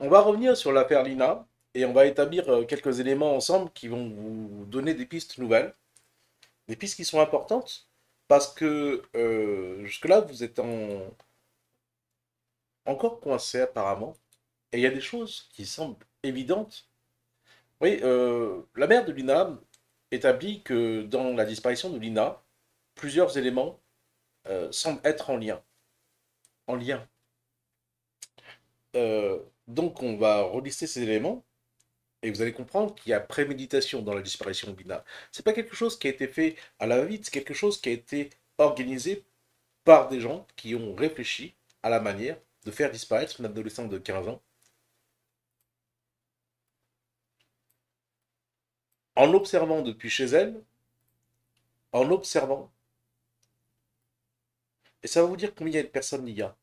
On va revenir sur la Lina et on va établir euh, quelques éléments ensemble qui vont vous donner des pistes nouvelles, des pistes qui sont importantes parce que euh, jusque-là, vous êtes en... encore coincé apparemment, et il y a des choses qui semblent évidentes. Oui, euh, la mère de Lina établit que dans la disparition de Lina, plusieurs éléments semblent être en lien. En lien. Donc on va relister ces éléments et vous allez comprendre qu'il y a préméditation dans la disparition Ce n'est pas quelque chose qui a été fait à la vite, c'est quelque chose qui a été organisé par des gens qui ont réfléchi à la manière de faire disparaître une adolescente de 15 ans en observant depuis chez elle, en observant. Et ça va vous dire combien de personnes il y a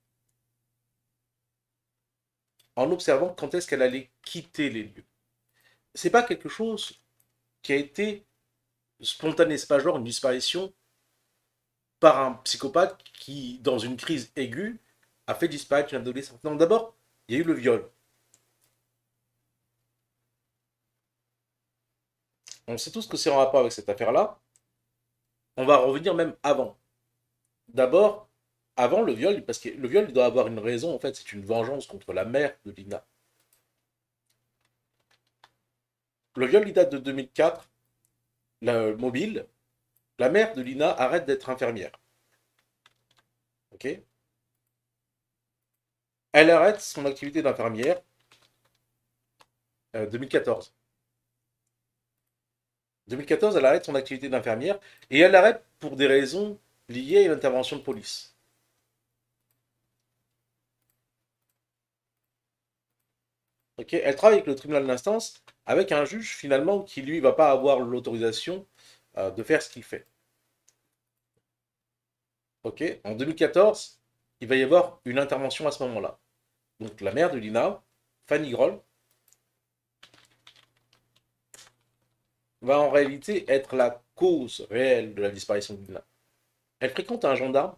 en observant quand est-ce qu'elle allait quitter les lieux. C'est pas quelque chose qui a été spontané, c'est pas genre une disparition par un psychopathe qui, dans une crise aiguë, a fait disparaître une adolescente. Non, d'abord, il y a eu le viol. On sait tous que c'est en rapport avec cette affaire-là. On va revenir même avant. D'abord, avant le viol, parce que le viol doit avoir une raison, en fait, c'est une vengeance contre la mère de Lina. Le viol, il date de 2004. le mobile, la mère de Lina arrête d'être infirmière. Ok Elle arrête son activité d'infirmière en 2014. 2014, elle arrête son activité d'infirmière et elle arrête pour des raisons liées à une intervention de police. elle travaille avec le tribunal d'instance, avec un juge finalement qui lui va pas avoir l'autorisation euh, de faire ce qu'il fait. Ok, en 2014, il va y avoir une intervention à ce moment-là. Donc la mère de Lina, Fanny Groll, va en réalité être la cause réelle de la disparition de Lina. Elle fréquente un gendarme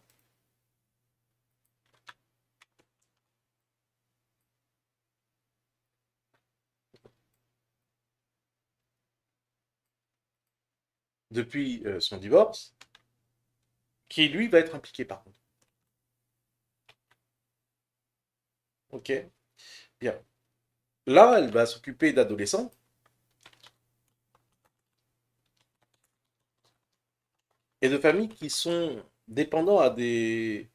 depuis euh, son divorce, qui lui va être impliqué par contre. Ok Bien. Là, elle va s'occuper d'adolescents. Et de familles qui sont dépendants à des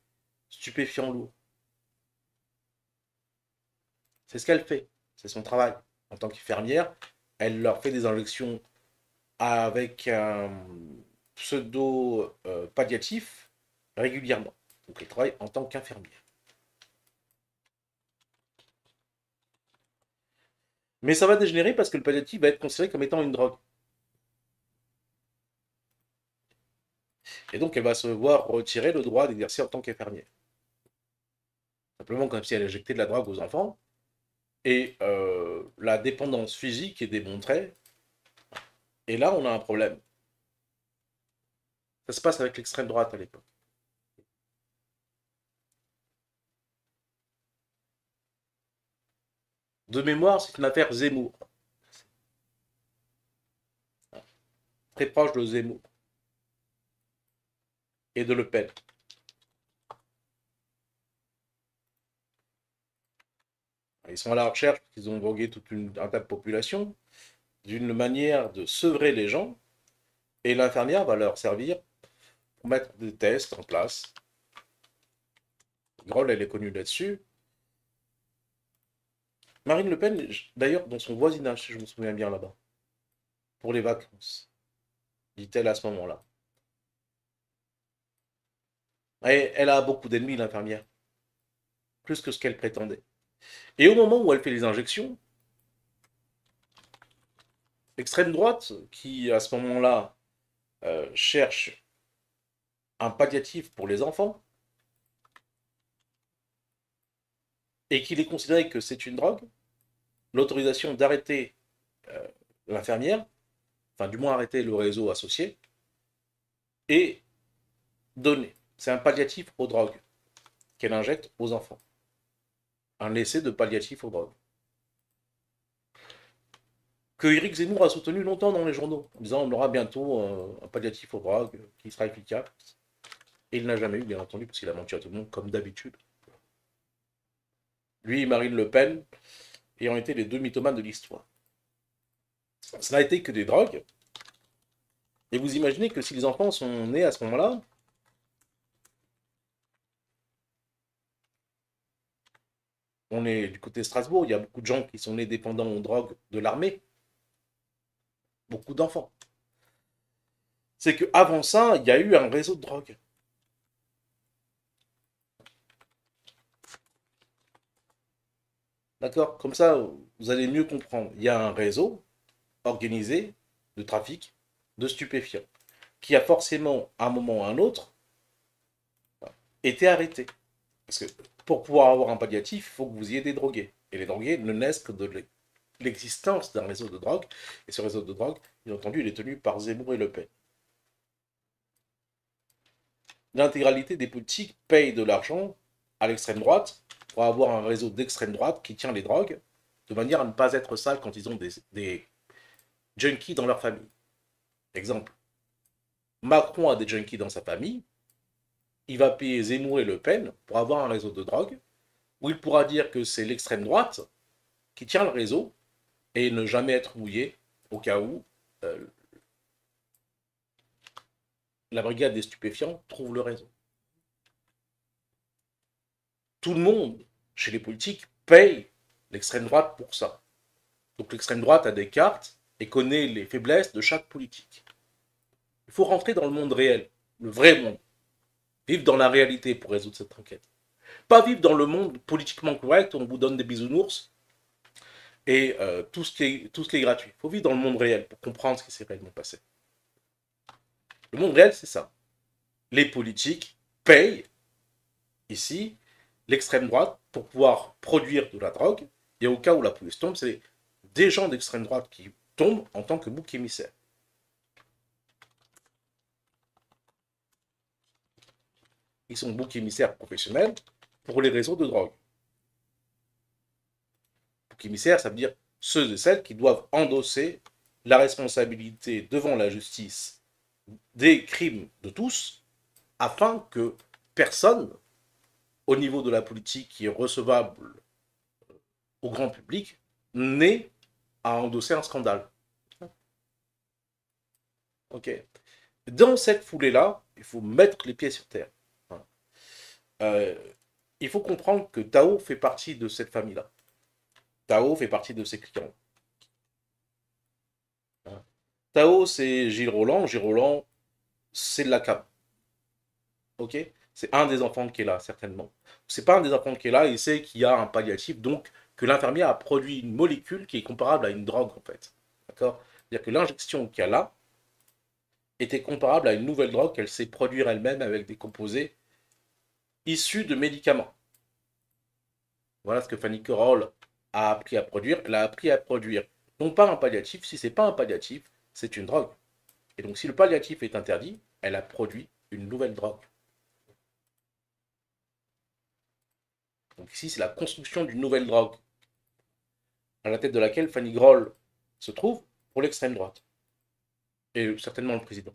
stupéfiants lourds. C'est ce qu'elle fait. C'est son travail. En tant qu'infirmière, elle leur fait des injections avec un pseudo euh, palliatif régulièrement. Donc elle travaille en tant qu'infirmière. Mais ça va dégénérer parce que le palliatif va être considéré comme étant une drogue. Et donc elle va se voir retirer le droit d'exercer en tant qu'infirmière. Simplement comme si elle injectait de la drogue aux enfants. Et euh, la dépendance physique est démontrée et là, on a un problème. Ça se passe avec l'extrême droite à l'époque. De mémoire, c'est une affaire Zemmour. Très proche de Zemmour. Et de Le Pen. Ils sont à la recherche parce qu'ils ont drogué toute une, un tas de population d'une manière de sevrer les gens, et l'infirmière va leur servir pour mettre des tests en place. Groll, elle est connue là-dessus. Marine Le Pen, d'ailleurs, dans son voisinage, si je me souviens bien là-bas, pour les vacances, dit-elle à ce moment-là. elle a beaucoup d'ennemis, l'infirmière, plus que ce qu'elle prétendait. Et au moment où elle fait les injections, l'extrême droite, qui à ce moment-là euh, cherche un palliatif pour les enfants, et qu'il est considéré que c'est une drogue, l'autorisation d'arrêter euh, l'infirmière, enfin du moins arrêter le réseau associé, et donnée. C'est un palliatif aux drogues qu'elle injecte aux enfants. Un laisser de palliatif aux drogues que Éric Zemmour a soutenu longtemps dans les journaux, en disant on aura bientôt euh, un palliatif aux drogues euh, qui sera efficace. Et il n'a jamais eu, bien entendu, parce qu'il a menti à tout le monde, comme d'habitude. Lui et Marine Le Pen ayant été les deux mythomanes de l'histoire. Ça n'a été que des drogues. Et vous imaginez que si les enfants sont nés à ce moment-là, on est du côté de Strasbourg, il y a beaucoup de gens qui sont nés dépendants aux drogues de l'armée beaucoup d'enfants. C'est que avant ça, il y a eu un réseau de drogue. D'accord Comme ça, vous allez mieux comprendre. Il y a un réseau organisé de trafic de stupéfiants qui a forcément, à un moment ou un autre, été arrêté. Parce que pour pouvoir avoir un palliatif, il faut que vous ayez des drogués. Et les drogués ne naissent que de, l'existence d'un réseau de drogue. Et ce réseau de drogue, bien entendu, il est tenu par Zemmour et Le Pen. L'intégralité des politiques paye de l'argent à l'extrême droite pour avoir un réseau d'extrême droite qui tient les drogues, de manière à ne pas être sale quand ils ont des, des junkies dans leur famille. Exemple, Macron a des junkies dans sa famille, il va payer Zemmour et Le Pen pour avoir un réseau de drogue, où il pourra dire que c'est l'extrême droite qui tient le réseau et ne jamais être mouillé au cas où euh, la brigade des stupéfiants trouve le réseau. Tout le monde, chez les politiques, paye l'extrême droite pour ça. Donc l'extrême droite a des cartes et connaît les faiblesses de chaque politique. Il faut rentrer dans le monde réel, le vrai monde. Vivre dans la réalité pour résoudre cette enquête. Pas vivre dans le monde politiquement correct où on vous donne des bisounours et euh, tout, ce qui est, tout ce gratuit. Il faut vivre dans le monde réel pour comprendre ce qui s'est réellement passé. Le monde réel, c'est ça. Les politiques payent, ici, l'extrême droite pour pouvoir produire de la drogue, et au cas où la police tombe, c'est des gens d'extrême droite qui tombent en tant que bouc émissaire. Ils sont bouc émissaires professionnels pour les réseaux de drogue émissaires, ça veut dire ceux et celles qui doivent endosser la responsabilité devant la justice des crimes de tous, afin que personne, au niveau de la politique qui est recevable au grand public, n'ait à endosser un scandale. Ok. Dans cette foulée-là, il faut mettre les pieds sur terre. Euh, il faut comprendre que Tao fait partie de cette famille-là. Tao fait partie de ses clients. Hein. Tao, c'est Gilles Roland. Gilles Roland, c'est de la CAP. Ok C'est un des enfants qui est là, certainement. C'est pas un des enfants qui est là, il sait qu'il y a un palliatif, donc que l'infirmière a produit une molécule qui est comparable à une drogue, en fait. D'accord C'est-à-dire que l'injection qu'il y a là était comparable à une nouvelle drogue qu'elle sait produire elle-même avec des composés issus de médicaments. Voilà ce que Fanny Coroll a appris à produire, elle a appris à produire non pas un palliatif. Si c'est pas un palliatif, c'est une drogue. Et donc si le palliatif est interdit, elle a produit une nouvelle drogue. Donc ici, c'est la construction d'une nouvelle drogue, à la tête de laquelle Fanny Groll se trouve pour l'extrême droite, et certainement le président.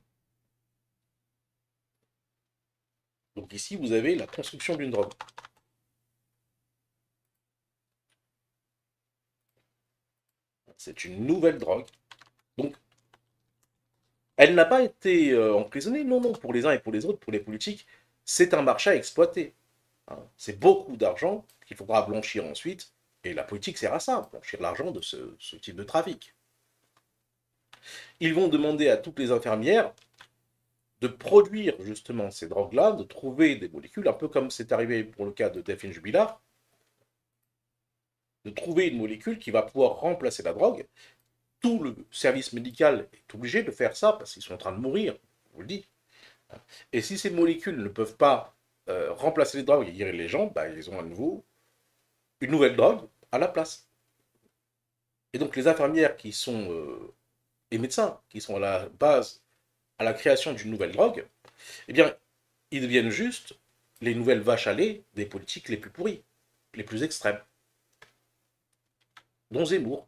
Donc ici, vous avez la construction d'une drogue. c'est une nouvelle drogue. Donc, elle n'a pas été euh, emprisonnée, non, non, pour les uns et pour les autres, pour les politiques, c'est un marché à exploiter. Hein. C'est beaucoup d'argent qu'il faudra blanchir ensuite, et la politique sert à ça, blanchir l'argent de ce, type de trafic. Ils vont demander à toutes les infirmières de produire justement ces drogues-là, de trouver des molécules, un peu comme c'est arrivé pour le cas de Delphine Jubilard, de trouver une molécule qui va pouvoir remplacer la drogue. Tout le service médical est obligé de faire ça parce qu'ils sont en train de mourir, je vous le dis. Et si ces molécules ne peuvent pas euh, remplacer les drogues et guérir les gens, bah, ils ont à nouveau une nouvelle drogue à la place. Et donc les infirmières qui sont, les euh, médecins qui sont à la base, à la création d'une nouvelle drogue, eh bien, ils deviennent juste les nouvelles vaches à lait des politiques les plus pourries, les plus extrêmes dont Zemmour.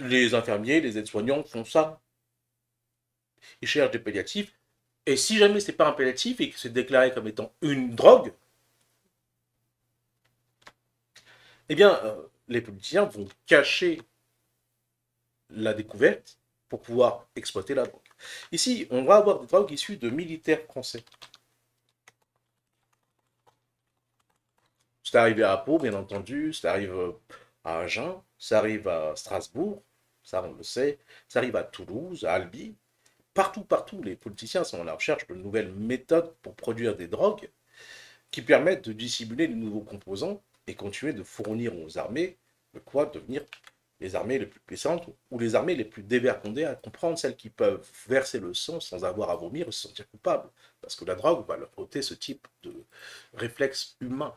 Les infirmiers, les aides-soignants font ça. Ils cherchent des palliatifs. Et si jamais c'est pas un palliatif et que c'est déclaré comme étant une drogue, eh bien, euh, les politiciens vont cacher la découverte pour pouvoir exploiter la drogue. Ici, on va avoir des drogues issues de militaires français. C'est arrivé à Pau, bien entendu, ça arrive à Agen, ça arrive à Strasbourg, ça on le sait, ça arrive à Toulouse, à Albi. Partout, partout, les politiciens sont à la recherche de nouvelles méthodes pour produire des drogues qui permettent de dissimuler les nouveaux composants et continuer de fournir aux armées de quoi devenir les armées les plus puissantes ou les armées les plus dévergondées à comprendre celles qui peuvent verser le sang sans avoir à vomir ou se sentir coupable. Parce que la drogue va leur ôter ce type de réflexe humain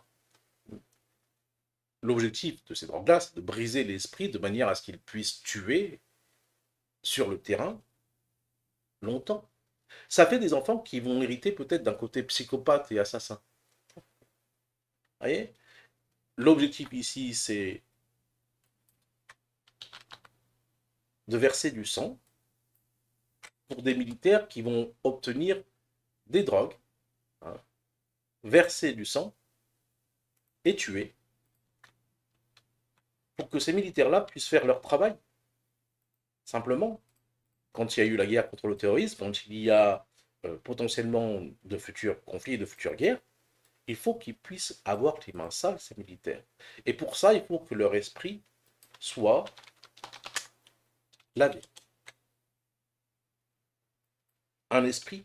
l'objectif de ces drogues-là, c'est de briser l'esprit de manière à ce qu'ils puissent tuer sur le terrain longtemps. Ça fait des enfants qui vont hériter peut-être d'un côté psychopathe et assassin. Vous voyez L'objectif ici, c'est de verser du sang pour des militaires qui vont obtenir des drogues, hein, verser du sang et tuer pour que ces militaires-là puissent faire leur travail. Simplement, quand il y a eu la guerre contre le terrorisme, quand il y a euh, potentiellement de futurs conflits et de futures guerres, il faut qu'ils puissent avoir les mains sales, ces militaires. Et pour ça, il faut que leur esprit soit lavé. Un esprit,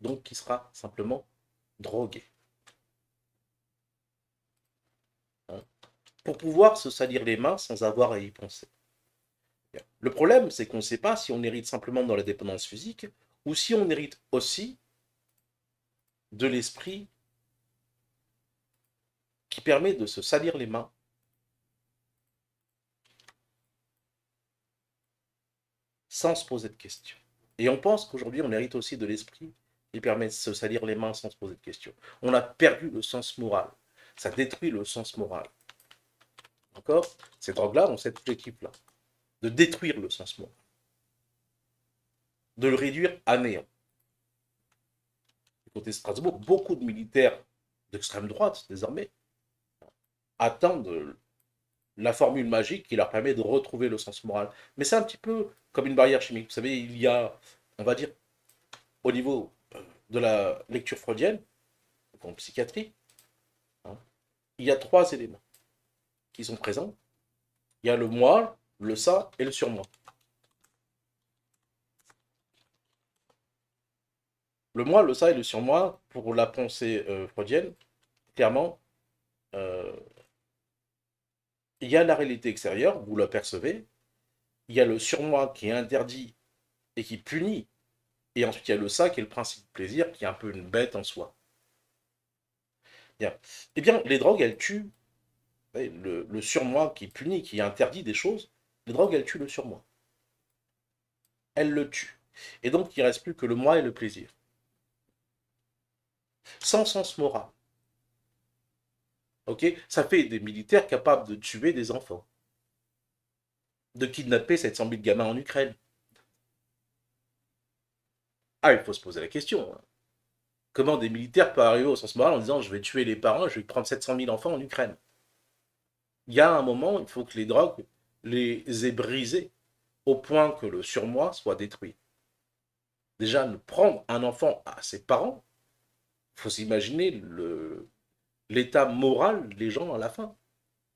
donc, qui sera simplement drogué. pour pouvoir se salir les mains sans avoir à y penser. Le problème, c'est qu'on ne sait pas si on hérite simplement dans la dépendance physique ou si on hérite aussi de l'esprit qui permet de se salir les mains sans se poser de questions. Et on pense qu'aujourd'hui, on hérite aussi de l'esprit qui permet de se salir les mains sans se poser de questions. On a perdu le sens moral. Ça détruit le sens moral ces drogues-là ont cette équipe là de détruire le sens moral, de le réduire à néant. Du côté de Strasbourg, beaucoup de militaires d'extrême droite, désormais, attendent la formule magique qui leur permet de retrouver le sens moral. Mais c'est un petit peu comme une barrière chimique. Vous savez, il y a, on va dire, au niveau euh, de la lecture freudienne, en psychiatrie, hein, il y a trois éléments sont présents. Il y a le moi, le ça et le surmoi. Le moi, le ça et le surmoi, pour la pensée euh, freudienne, clairement, euh, il y a la réalité extérieure, vous l'apercevez, il y a le surmoi qui est interdit et qui punit, et ensuite il y a le ça qui est le principe de plaisir, qui est un peu une bête en soi. Bien. Eh bien, les drogues, elles tuent le, surmoi qui punit, qui interdit des choses, les drogues, elles tuent le surmoi. Elles le tuent. Et donc, il ne reste plus que le moi et le plaisir. Sans sens moral. Ok Ça fait des militaires capables de tuer des enfants, de kidnapper 700 000 gamins en Ukraine. Ah, il faut se poser la question. Hein. Comment des militaires peuvent arriver au sens moral en disant je vais tuer les parents, je vais prendre 700 000 enfants en Ukraine il y a un moment, il faut que les drogues les aient brisées au point que le surmoi soit détruit. Déjà, prendre un enfant à ses parents, il faut s'imaginer l'état moral des gens à la fin.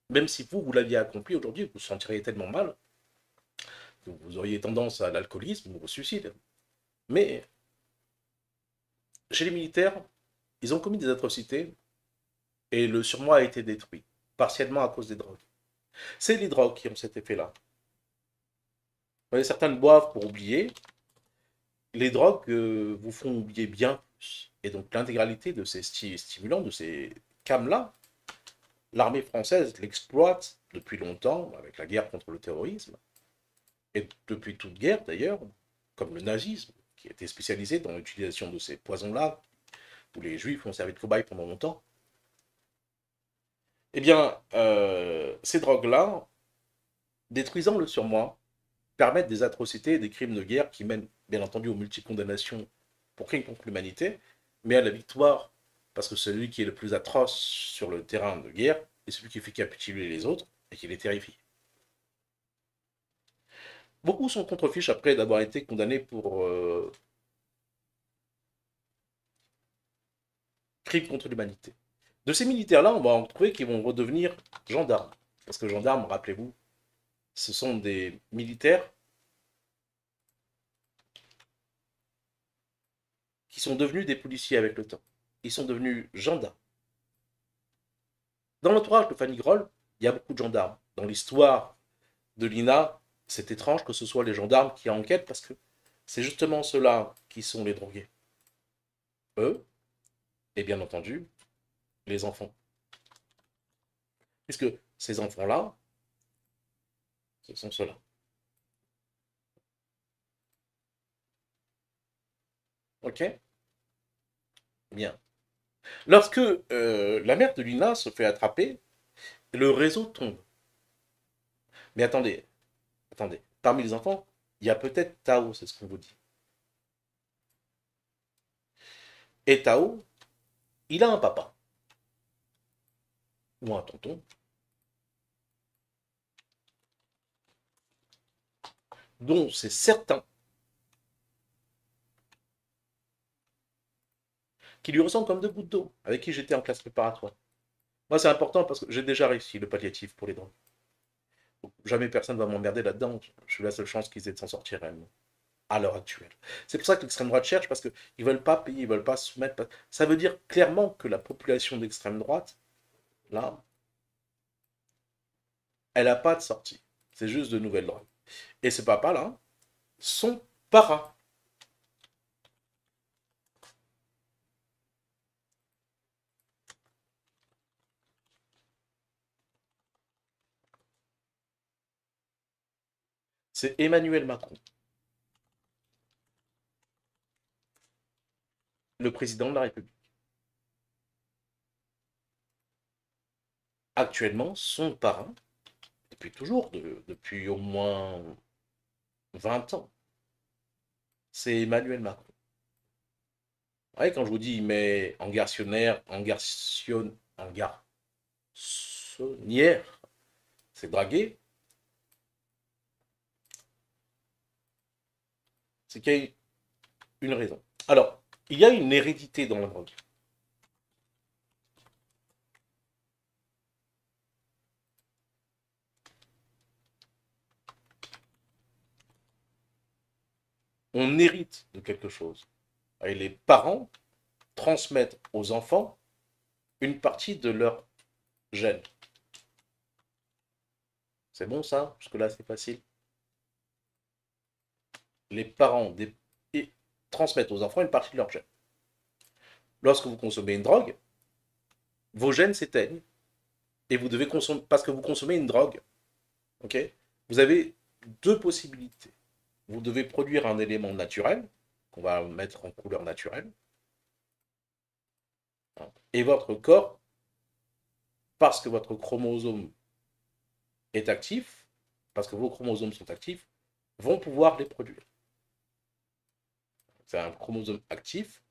Même si vous, vous l'aviez accompli aujourd'hui, vous vous sentiriez tellement mal que vous auriez tendance à l'alcoolisme ou au suicide. Mais chez les militaires, ils ont commis des atrocités et le surmoi a été détruit partiellement à cause des drogues. C'est les drogues qui ont cet effet-là. Certains boivent pour oublier. Les drogues euh, vous font oublier bien plus. Et donc l'intégralité de ces stimulants, de ces cams-là, l'armée française l'exploite depuis longtemps, avec la guerre contre le terrorisme, et depuis toute guerre d'ailleurs, comme le nazisme, qui était spécialisé dans l'utilisation de ces poisons-là, où les juifs ont servi de cobaye pendant longtemps. Eh bien, euh, ces drogues-là, détruisant le surmoi, permettent des atrocités et des crimes de guerre qui mènent, bien entendu, aux multicondamnations pour crimes contre l'humanité, mais à la victoire, parce que celui qui est le plus atroce sur le terrain de guerre est celui qui fait capituler les autres et qui les terrifie. Beaucoup sont fiches après d'avoir été condamnés pour euh, crimes contre l'humanité. De ces militaires-là, on va en trouver qui vont redevenir gendarmes. Parce que gendarmes, rappelez-vous, ce sont des militaires qui sont devenus des policiers avec le temps. Ils sont devenus gendarmes. Dans l'entourage de Fanny Groll, il y a beaucoup de gendarmes. Dans l'histoire de l'INA, c'est étrange que ce soit les gendarmes qui enquêtent parce que c'est justement ceux-là qui sont les drogués. Eux, et bien entendu, les enfants. Puisque ces enfants-là, ce sont ceux-là. Ok Bien. Lorsque euh, la mère de Luna se fait attraper, le réseau tombe. Mais attendez, attendez, parmi les enfants, il y a peut-être Tao, c'est ce qu'on vous dit. Et Tao, il a un papa ou un tonton. dont c'est certain qui lui ressemble comme deux gouttes d'eau, avec qui j'étais en classe préparatoire. Moi, c'est important parce que j'ai déjà réussi le palliatif pour les dents jamais personne ne va m'emmerder là-dedans. Je suis la seule chance qu'ils aient de s'en sortir réellement, à l'heure actuelle. C'est pour ça que l'extrême droite cherche, parce qu'ils ne veulent pas payer, ils ne veulent pas soumettre. Ça veut dire clairement que la population d'extrême droite là, elle n'a pas de sortie. C'est juste de nouvelles drogues. Et ce papa-là, son para. C'est Emmanuel Macron. Le président de la République. actuellement son parrain, depuis toujours, depuis au moins 20 ans. C'est Emmanuel Macron. Ouais, quand je vous dis, mais en garçonnière, en garçon, en garçonnière, c'est dragué. C'est qu'il y a une raison. Alors, il y a une hérédité dans la drogue. on hérite de quelque chose. Et les parents transmettent aux enfants une partie de leur gène. C'est bon ça que là c'est facile. Les parents des... transmettent aux enfants une partie de leur gène. Lorsque vous consommez une drogue, vos gènes s'éteignent. Et vous devez consommer, parce que vous consommez une drogue, ok Vous avez deux possibilités vous devez produire un élément naturel, qu'on va mettre en couleur naturelle, et votre corps, parce que votre chromosome est actif, parce que vos chromosomes sont actifs, vont pouvoir les produire. C'est un chromosome actif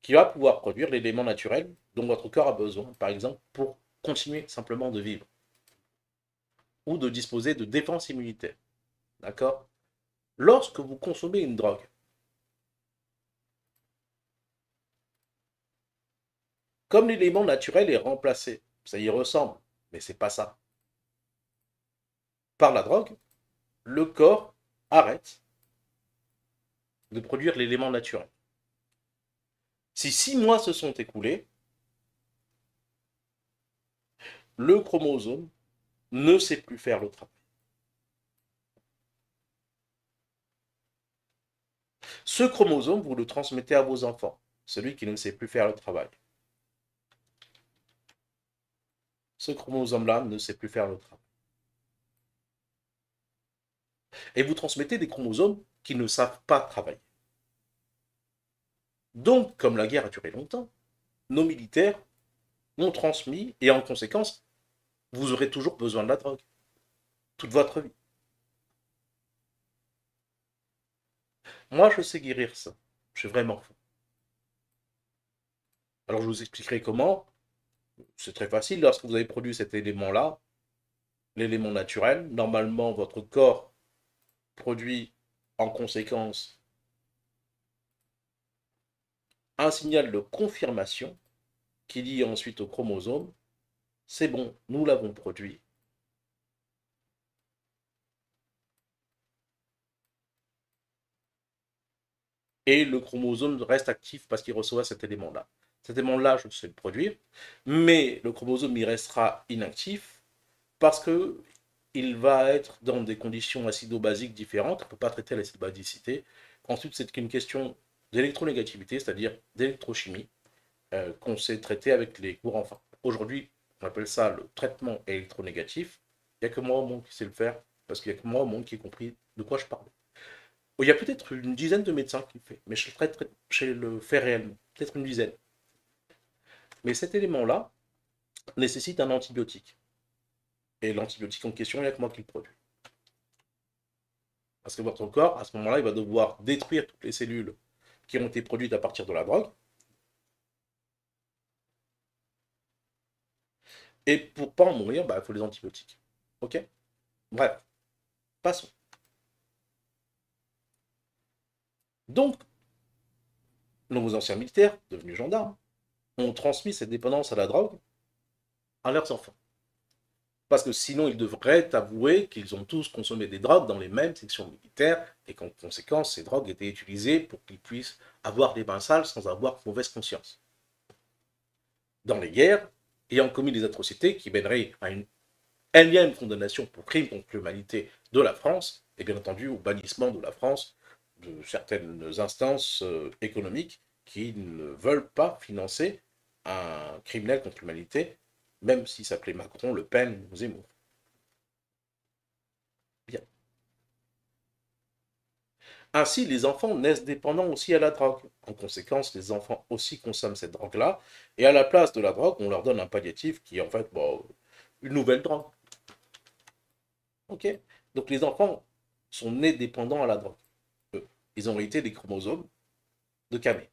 qui va pouvoir produire l'élément naturel dont votre corps a besoin, par exemple, pour continuer simplement de vivre ou de disposer de défense immunitaires, D'accord lorsque vous consommez une drogue. Comme l'élément naturel est remplacé, ça y ressemble, mais c'est pas ça. Par la drogue, le corps arrête de produire l'élément naturel. Si six mois se sont écoulés, le chromosome ne sait plus faire le travail. Ce chromosome, vous le transmettez à vos enfants, celui qui ne sait plus faire le travail. Ce chromosome-là ne sait plus faire le travail. Et vous transmettez des chromosomes qui ne savent pas travailler. Donc, comme la guerre a duré longtemps, nos militaires ont transmis, et en conséquence, vous aurez toujours besoin de la drogue, toute votre vie. Moi, je sais guérir ça. Je suis vraiment fou. Alors, je vous expliquerai comment. C'est très facile. Lorsque vous avez produit cet élément-là, l'élément naturel, normalement, votre corps produit en conséquence un signal de confirmation qui dit ensuite au chromosome, c'est bon, nous l'avons produit, et le chromosome reste actif parce qu'il reçoit cet élément-là. Cet élément-là, je sais le produire, mais le chromosome, il restera inactif parce que il va être dans des conditions acido-basiques différentes. On ne peut pas traiter l'acidobasicité. Ensuite, c'est une question d'électronégativité, c'est-à-dire d'électrochimie, euh, qu'on sait traiter avec les courants. aujourd'hui, on appelle ça le traitement électronégatif. Il n'y a que moi au monde qui sait le faire, parce qu'il n'y a que moi au monde qui ai compris de quoi je parle. Il y a peut-être une dizaine de médecins qui le fait, mais je le, le fais réellement, peut-être une dizaine. Mais cet élément-là nécessite un antibiotique. Et l'antibiotique en question, il n'y a que moi qui le produit. Parce que votre corps, à ce moment-là, il va devoir détruire toutes les cellules qui ont été produites à partir de la drogue. Et pour pas en mourir, bah, il faut les antibiotiques. Ok Bref, passons. Donc, nos anciens militaires, devenus gendarmes, ont transmis cette dépendance à la drogue à leurs enfants. Parce que sinon, ils devraient avouer qu'ils ont tous consommé des drogues dans les mêmes sections militaires et qu'en conséquence, ces drogues étaient utilisées pour qu'ils puissent avoir des bains sales sans avoir mauvaise conscience. Dans les guerres, ayant commis des atrocités qui mèneraient à une énième condamnation pour crime contre l'humanité de la France, et bien entendu au bannissement de la France de certaines instances euh, économiques qui ne veulent pas financer un criminel contre l'humanité, même s'il s'appelait Macron, Le Pen ou Zemmour. Bien. Ainsi, les enfants naissent dépendants aussi à la drogue. En conséquence, les enfants aussi consomment cette drogue-là, et à la place de la drogue, on leur donne un palliatif qui est en fait bon, bah, une nouvelle drogue. Ok Donc les enfants sont nés dépendants à la drogue ils ont hérité des chromosomes de Camé.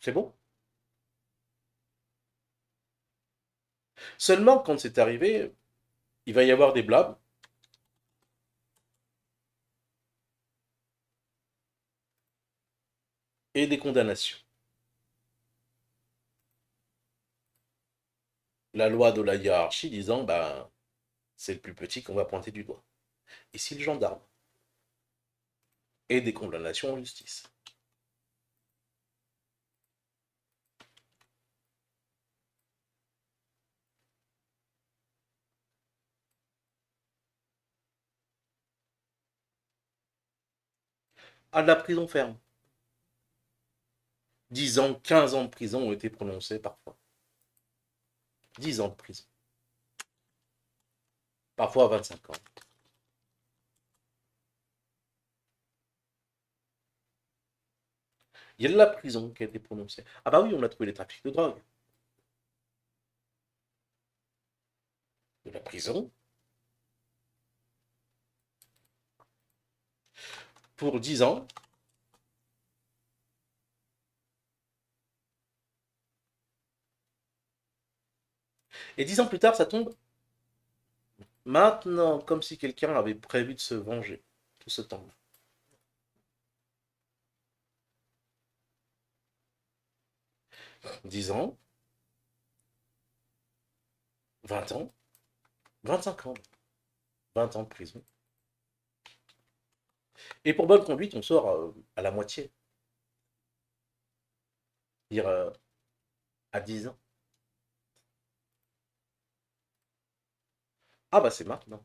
C'est bon Seulement, quand c'est arrivé, il va y avoir des blabes. Et des condamnations. La loi de la hiérarchie disant, ben, c'est le plus petit qu'on va pointer du doigt. Et si le gendarme et des condamnations en justice à la prison ferme. 10 ans, 15 ans de prison ont été prononcés parfois. 10 ans de prison parfois à 25 ans. Il y a de la prison qui a été prononcée. Ah bah oui, on a trouvé les trafics de drogue. De la prison. Pour 10 ans. Et 10 ans plus tard, ça tombe Maintenant, comme si quelqu'un avait prévu de se venger tout ce temps-là. 10 ans, 20 ans, 25 ans, 20 ans de prison. Et pour bonne conduite, on sort euh, à la moitié. Dire euh, à 10 ans. Ah bah c'est maintenant.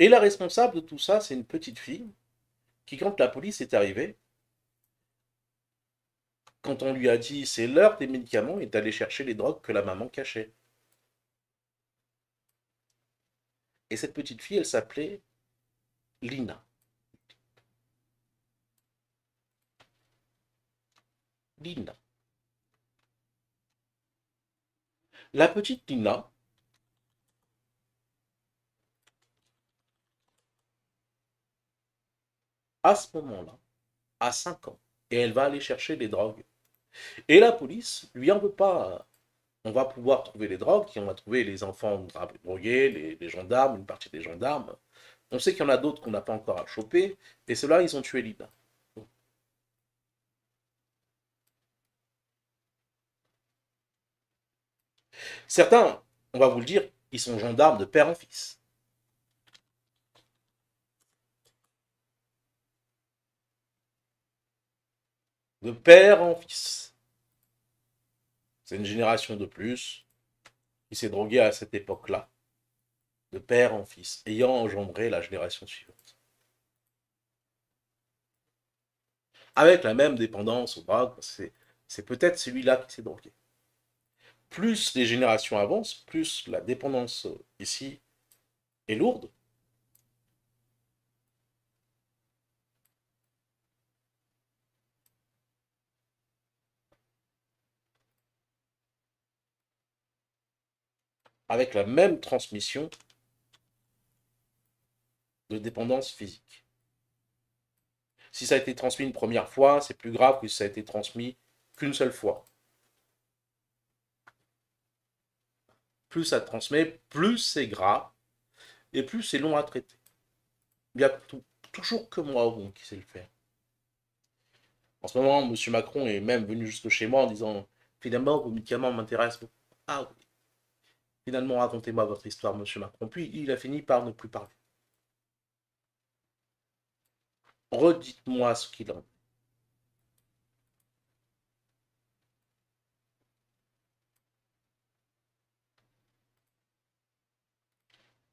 Et la responsable de tout ça, c'est une petite fille qui, quand la police est arrivée, quand on lui a dit c'est l'heure des médicaments, est allée chercher les drogues que la maman cachait. Et cette petite fille, elle s'appelait Lina. Lina. La petite Lina, à ce moment-là, à 5 ans, et elle va aller chercher des drogues. Et la police, lui, en veut pas. On va pouvoir trouver les drogues, on va trouver les enfants drogués, les, les gendarmes, une partie des gendarmes. On sait qu'il y en a d'autres qu'on n'a pas encore à choper, et ceux-là, ils ont tué Lina. Certains, on va vous le dire, ils sont gendarmes de père en fils. De père en fils. C'est une génération de plus qui s'est droguée à cette époque-là, de père en fils, ayant engendré la génération suivante. Avec la même dépendance au bras, c'est peut-être celui-là qui s'est drogué plus les générations avancent, plus la dépendance euh, ici est lourde. Avec la même transmission de dépendance physique. Si ça a été transmis une première fois, c'est plus grave que si ça a été transmis qu'une seule fois. plus ça transmet, plus c'est gras et plus c'est long à traiter. Il n'y a toujours que moi bon, qui sait le faire. En ce moment, M. Macron est même venu juste chez moi en disant Finalement, vos médicaments m'intéressent beaucoup. Ah oui. Finalement, racontez-moi votre histoire, M. Macron. Puis il a fini par ne plus parler. Redites-moi ce qu'il en est.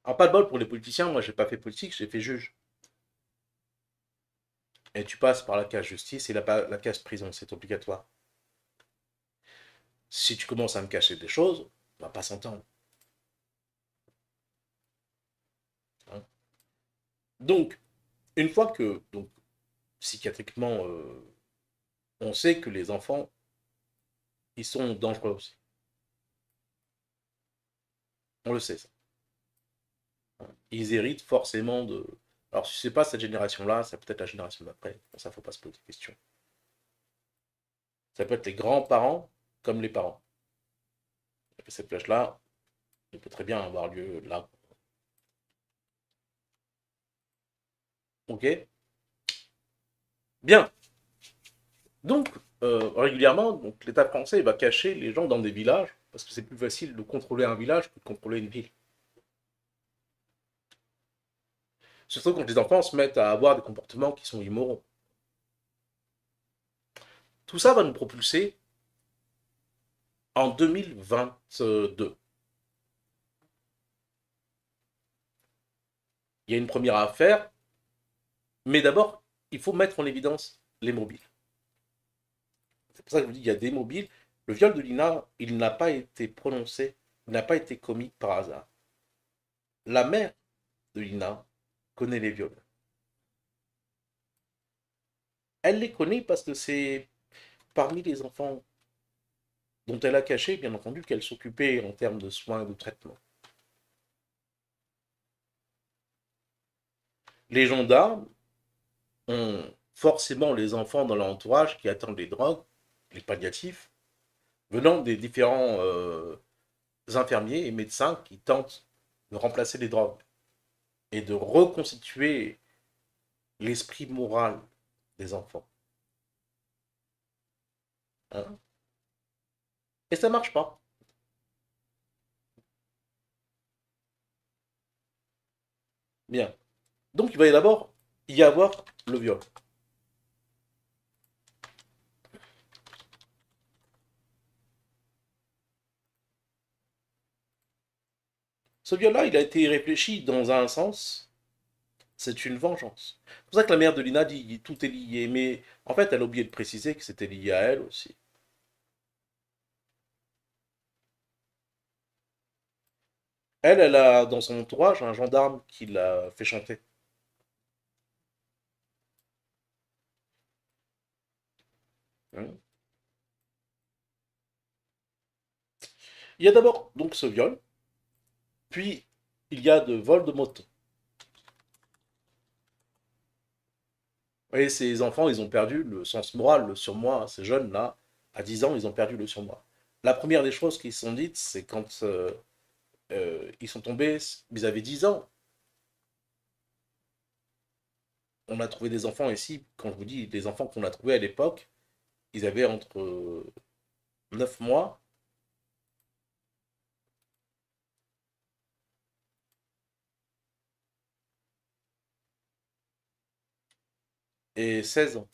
Alors ah, pas de bol pour les politiciens, moi j'ai pas fait politique, j'ai fait juge. Et tu passes par la case justice et la, case prison, c'est obligatoire. Si tu commences à me cacher des choses, on bah, va pas s'entendre. Hein donc, une fois que, donc, psychiatriquement, euh, on sait que les enfants, ils sont dangereux aussi. On le sait, ça ils héritent forcément de. Alors, si c'est pas cette génération-là, ça peut-être la génération d'après. ça, faut pas se poser de questions. Ça peut être les grands-parents comme les parents. Cette plage-là, elle peut très bien avoir lieu là. Ok Bien. Donc, euh, régulièrement, donc l'État français va cacher les gens dans des villages, parce que c'est plus facile de contrôler un village que de contrôler une ville. Surtout quand les enfants se mettent à avoir des comportements qui sont immoraux. Tout ça va nous propulser en 2022. Il y a une première affaire, mais d'abord, il faut mettre en évidence les mobiles. C'est pour ça que je vous dis qu'il y a des mobiles. Le viol de Lina, il n'a pas été prononcé, il n'a pas été commis par hasard. La mère de Lina connaît les viols. Elle les connaît parce que c'est parmi les enfants dont elle a caché, bien entendu, qu'elle s'occupait en termes de soins et de traitement. Les gendarmes ont forcément les enfants dans l'entourage qui attendent les drogues, les palliatifs, venant des différents euh, infirmiers et médecins qui tentent de remplacer les drogues et de reconstituer l'esprit moral des enfants. Hein. Hein. Et ça marche pas. Bien. Donc il va d'abord y avoir le viol. Ce viol-là, il a été réfléchi dans un sens, c'est une vengeance. C'est pour ça que la mère de Lina dit tout est lié, mais en fait, elle a oublié de préciser que c'était lié à elle aussi. Elle, elle a dans son entourage un gendarme qui l'a fait chanter. Hein? il y a d'abord donc ce viol, puis, il y a de vols de moto. et ces enfants, ils ont perdu le sens moral, sur moi Ces jeunes-là, à 10 ans, ils ont perdu le moi La première des choses qui sont dites, c'est quand euh, euh, ils sont tombés, ils avaient 10 ans. On a trouvé des enfants ici, quand je vous dis des enfants qu'on a trouvés à l'époque, ils avaient entre 9 euh, mois et 16 ans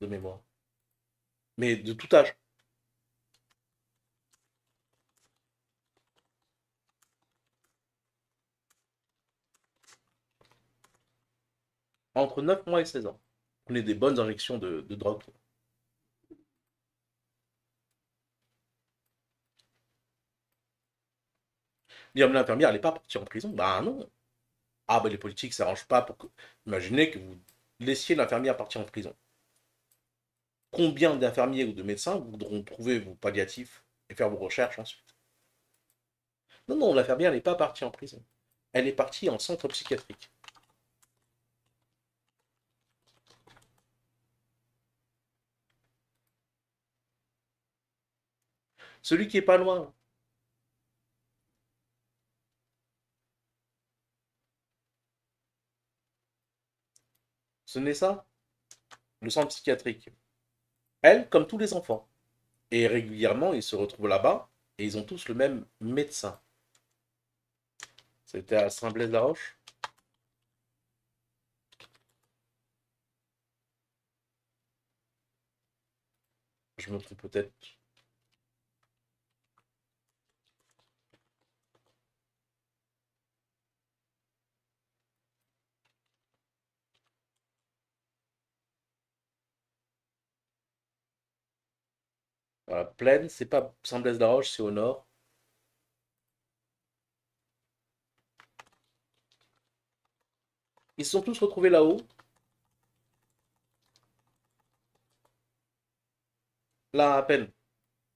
de mémoire. Mais de tout âge. Entre 9 mois et 16 ans. on est des bonnes injections de, drogue. l'infirmière, n'est pas partie en prison. Bah non. Ah bah les politiques ça s'arrangent pas pour que. Imaginez que vous laissiez l'infirmière partir en prison. Combien d'infirmiers ou de médecins voudront trouver vos palliatifs et faire vos recherches ensuite Non, non, l'infirmière n'est pas partie en prison. Elle est partie en centre psychiatrique. Celui qui est pas loin, Ce ça. Le centre psychiatrique. Elle, comme tous les enfants. Et régulièrement, ils se retrouvent là-bas et ils ont tous le même médecin. C'était à Saint-Blaise-la-Roche. Je me trompe peut-être. Voilà, Plaine, c'est pas Saint-Blaise-la-Roche, c'est au nord. Ils se sont tous retrouvés là-haut. Là, à peine,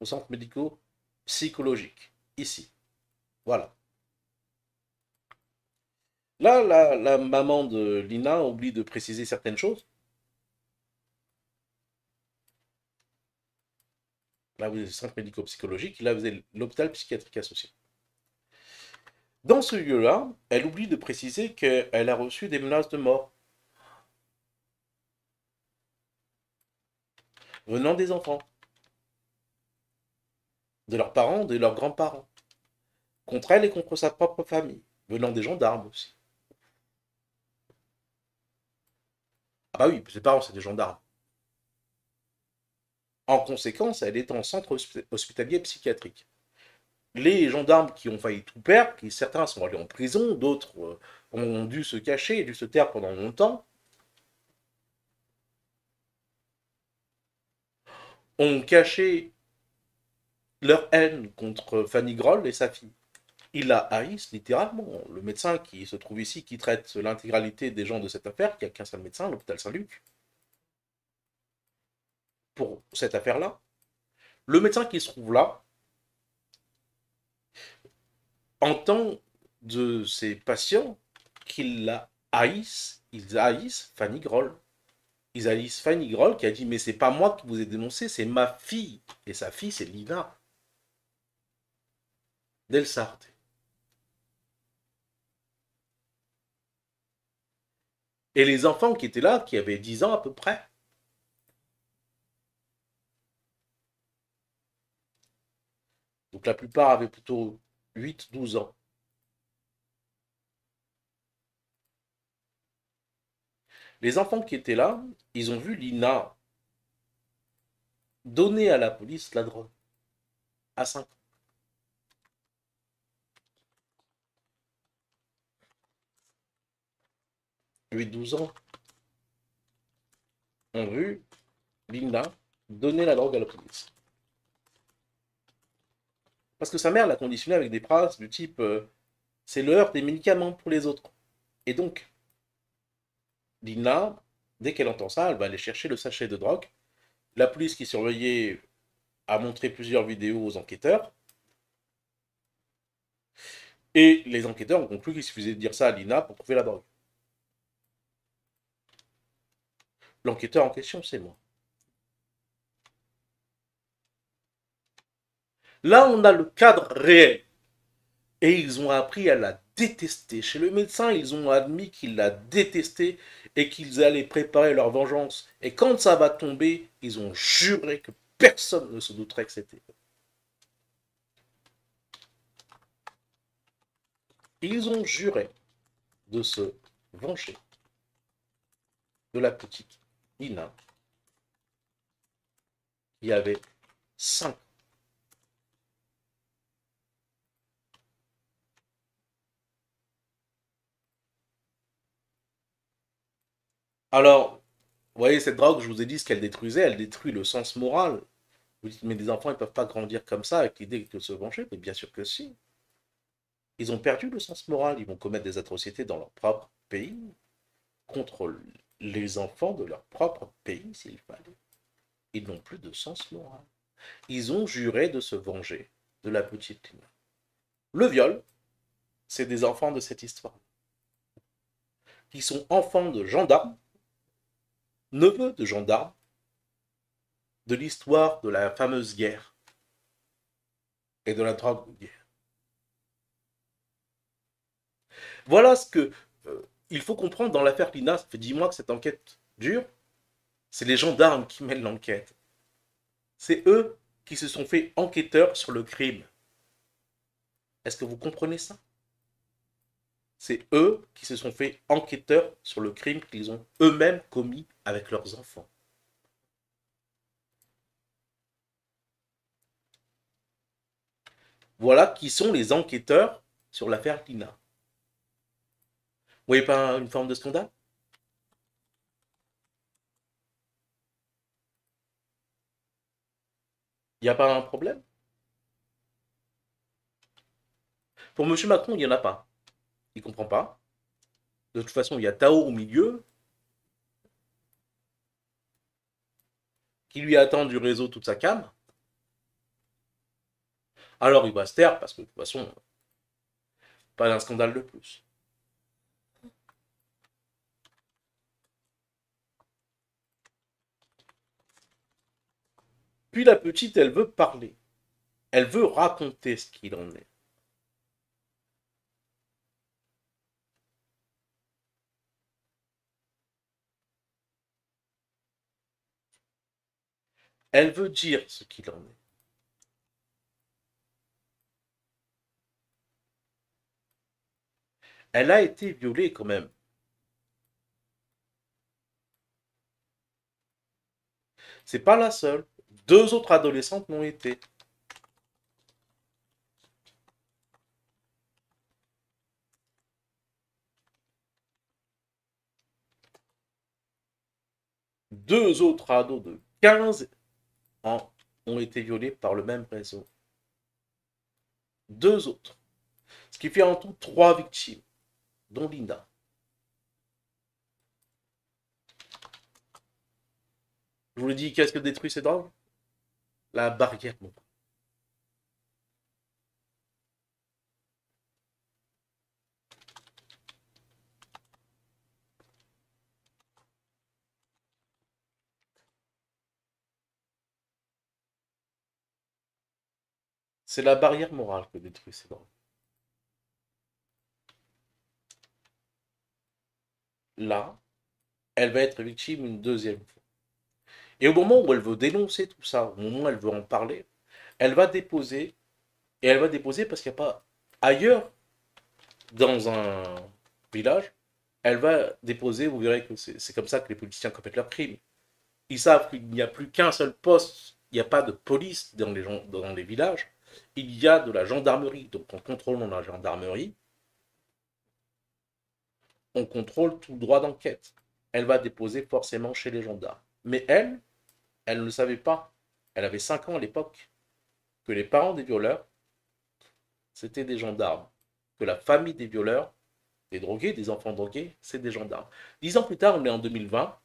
au centre médico-psychologique, ici. Voilà. Là, la, la, maman de Lina oublie de préciser certaines choses. Là, vous avez le centre médico-psychologique, là, vous avez l'hôpital psychiatrique associé. Dans ce lieu-là, elle oublie de préciser qu'elle a reçu des menaces de mort venant des enfants, de leurs parents, de leurs grands-parents, contre elle et contre sa propre famille, venant des gendarmes aussi. Ah bah oui, ses parents, c'est des gendarmes. En conséquence, elle est en centre hospitalier psychiatrique. Les gendarmes qui ont failli tout perdre, qui certains sont allés en prison, d'autres euh, ont dû se cacher et dû se taire pendant longtemps, ont caché leur haine contre Fanny Groll et sa fille. Il la haïssent littéralement. Le médecin qui se trouve ici, qui traite l'intégralité des gens de cette affaire, qui a qu'un seul médecin, l'hôpital Saint-Luc, pour cette affaire-là. Le médecin qui se trouve là entend de ses patients qu'il la haïssent, ils haïssent Fanny Groll. Ils Fanny Groll qui a dit Mais c'est pas moi qui vous ai dénoncé, c'est ma fille. Et sa fille, c'est Lina. Del sarte Et les enfants qui étaient là, qui avaient 10 ans à peu près, Donc la plupart avaient plutôt 8-12 ans. Les enfants qui étaient là, ils ont vu Lina donner à la police la drogue à 5 ans. 8 12 ans, ont vu Lina donner la drogue à la police. Parce que sa mère l'a conditionné avec des phrases du type euh, c'est l'heure des médicaments pour les autres. Et donc, Lina, dès qu'elle entend ça, elle va aller chercher le sachet de drogue. La police qui surveillait a montré plusieurs vidéos aux enquêteurs. Et les enquêteurs ont conclu qu'il suffisait de dire ça à Lina pour trouver la drogue. L'enquêteur en question, c'est moi. Là, on a le cadre réel. Et ils ont appris à la détester. Chez le médecin, ils ont admis qu'ils la détestaient et qu'ils allaient préparer leur vengeance. Et quand ça va tomber, ils ont juré que personne ne se douterait que c'était eux. Ils ont juré de se venger de la petite Ina y avait cinq. Alors, vous voyez, cette drogue, je vous ai dit ce qu'elle détruisait, elle détruit le sens moral. Vous dites, mais des enfants, ils ne peuvent pas grandir comme ça avec l'idée de se venger. Mais bien sûr que si. Ils ont perdu le sens moral. Ils vont commettre des atrocités dans leur propre pays contre les enfants de leur propre pays, s'il fallait. Ils n'ont plus de sens moral. Ils ont juré de se venger de la petite Le viol, c'est des enfants de cette histoire. Qui sont enfants de gendarmes neveu de gendarmes, de l'histoire de la fameuse guerre et de la drogue guerre. Voilà ce que euh, il faut comprendre dans l'affaire Lina. Ça fait mois que cette enquête dure. C'est les gendarmes qui mènent l'enquête. C'est eux qui se sont fait enquêteurs sur le crime. Est-ce que vous comprenez ça c'est eux qui se sont fait enquêteurs sur le crime qu'ils ont eux-mêmes commis avec leurs enfants. Voilà qui sont les enquêteurs sur l'affaire Lina. Vous voyez pas une forme de scandale Il n'y a pas un problème Pour M. Macron, il n'y en a pas. Il comprend pas. De toute façon, il y a Tao au milieu. Qui lui attend du réseau toute sa cam. Alors il va se taire parce que de toute façon, pas d'un scandale de plus. Puis la petite, elle veut parler. Elle veut raconter ce qu'il en est. Elle veut dire ce qu'il en est. Elle a été violée quand même. C'est pas la seule. Deux autres adolescentes l'ont été. Deux autres ados de 15 ont été violés par le même réseau. Deux autres. Ce qui fait en tout trois victimes, dont Linda. Je vous dis, qu'est-ce que détruit ces drogues La barrière, mon C'est la barrière morale que détruit ces drogues. Là, elle va être victime une deuxième fois. Et au moment où elle veut dénoncer tout ça, au moment où elle veut en parler, elle va déposer, et elle va déposer parce qu'il n'y a pas ailleurs, dans un village, elle va déposer, vous verrez que c'est comme ça que les politiciens commettent leurs crimes. Ils savent qu'il n'y a plus qu'un seul poste, il n'y a pas de police dans les villages il y a de la gendarmerie. Donc en contrôlant la gendarmerie, on contrôle tout droit d'enquête. Elle va déposer forcément chez les gendarmes. Mais elle, elle ne le savait pas. Elle avait 5 ans à l'époque. Que les parents des violeurs, c'était des gendarmes. Que la famille des violeurs, des drogués, des enfants drogués, c'est des gendarmes. Dix ans plus tard, on est en 2020,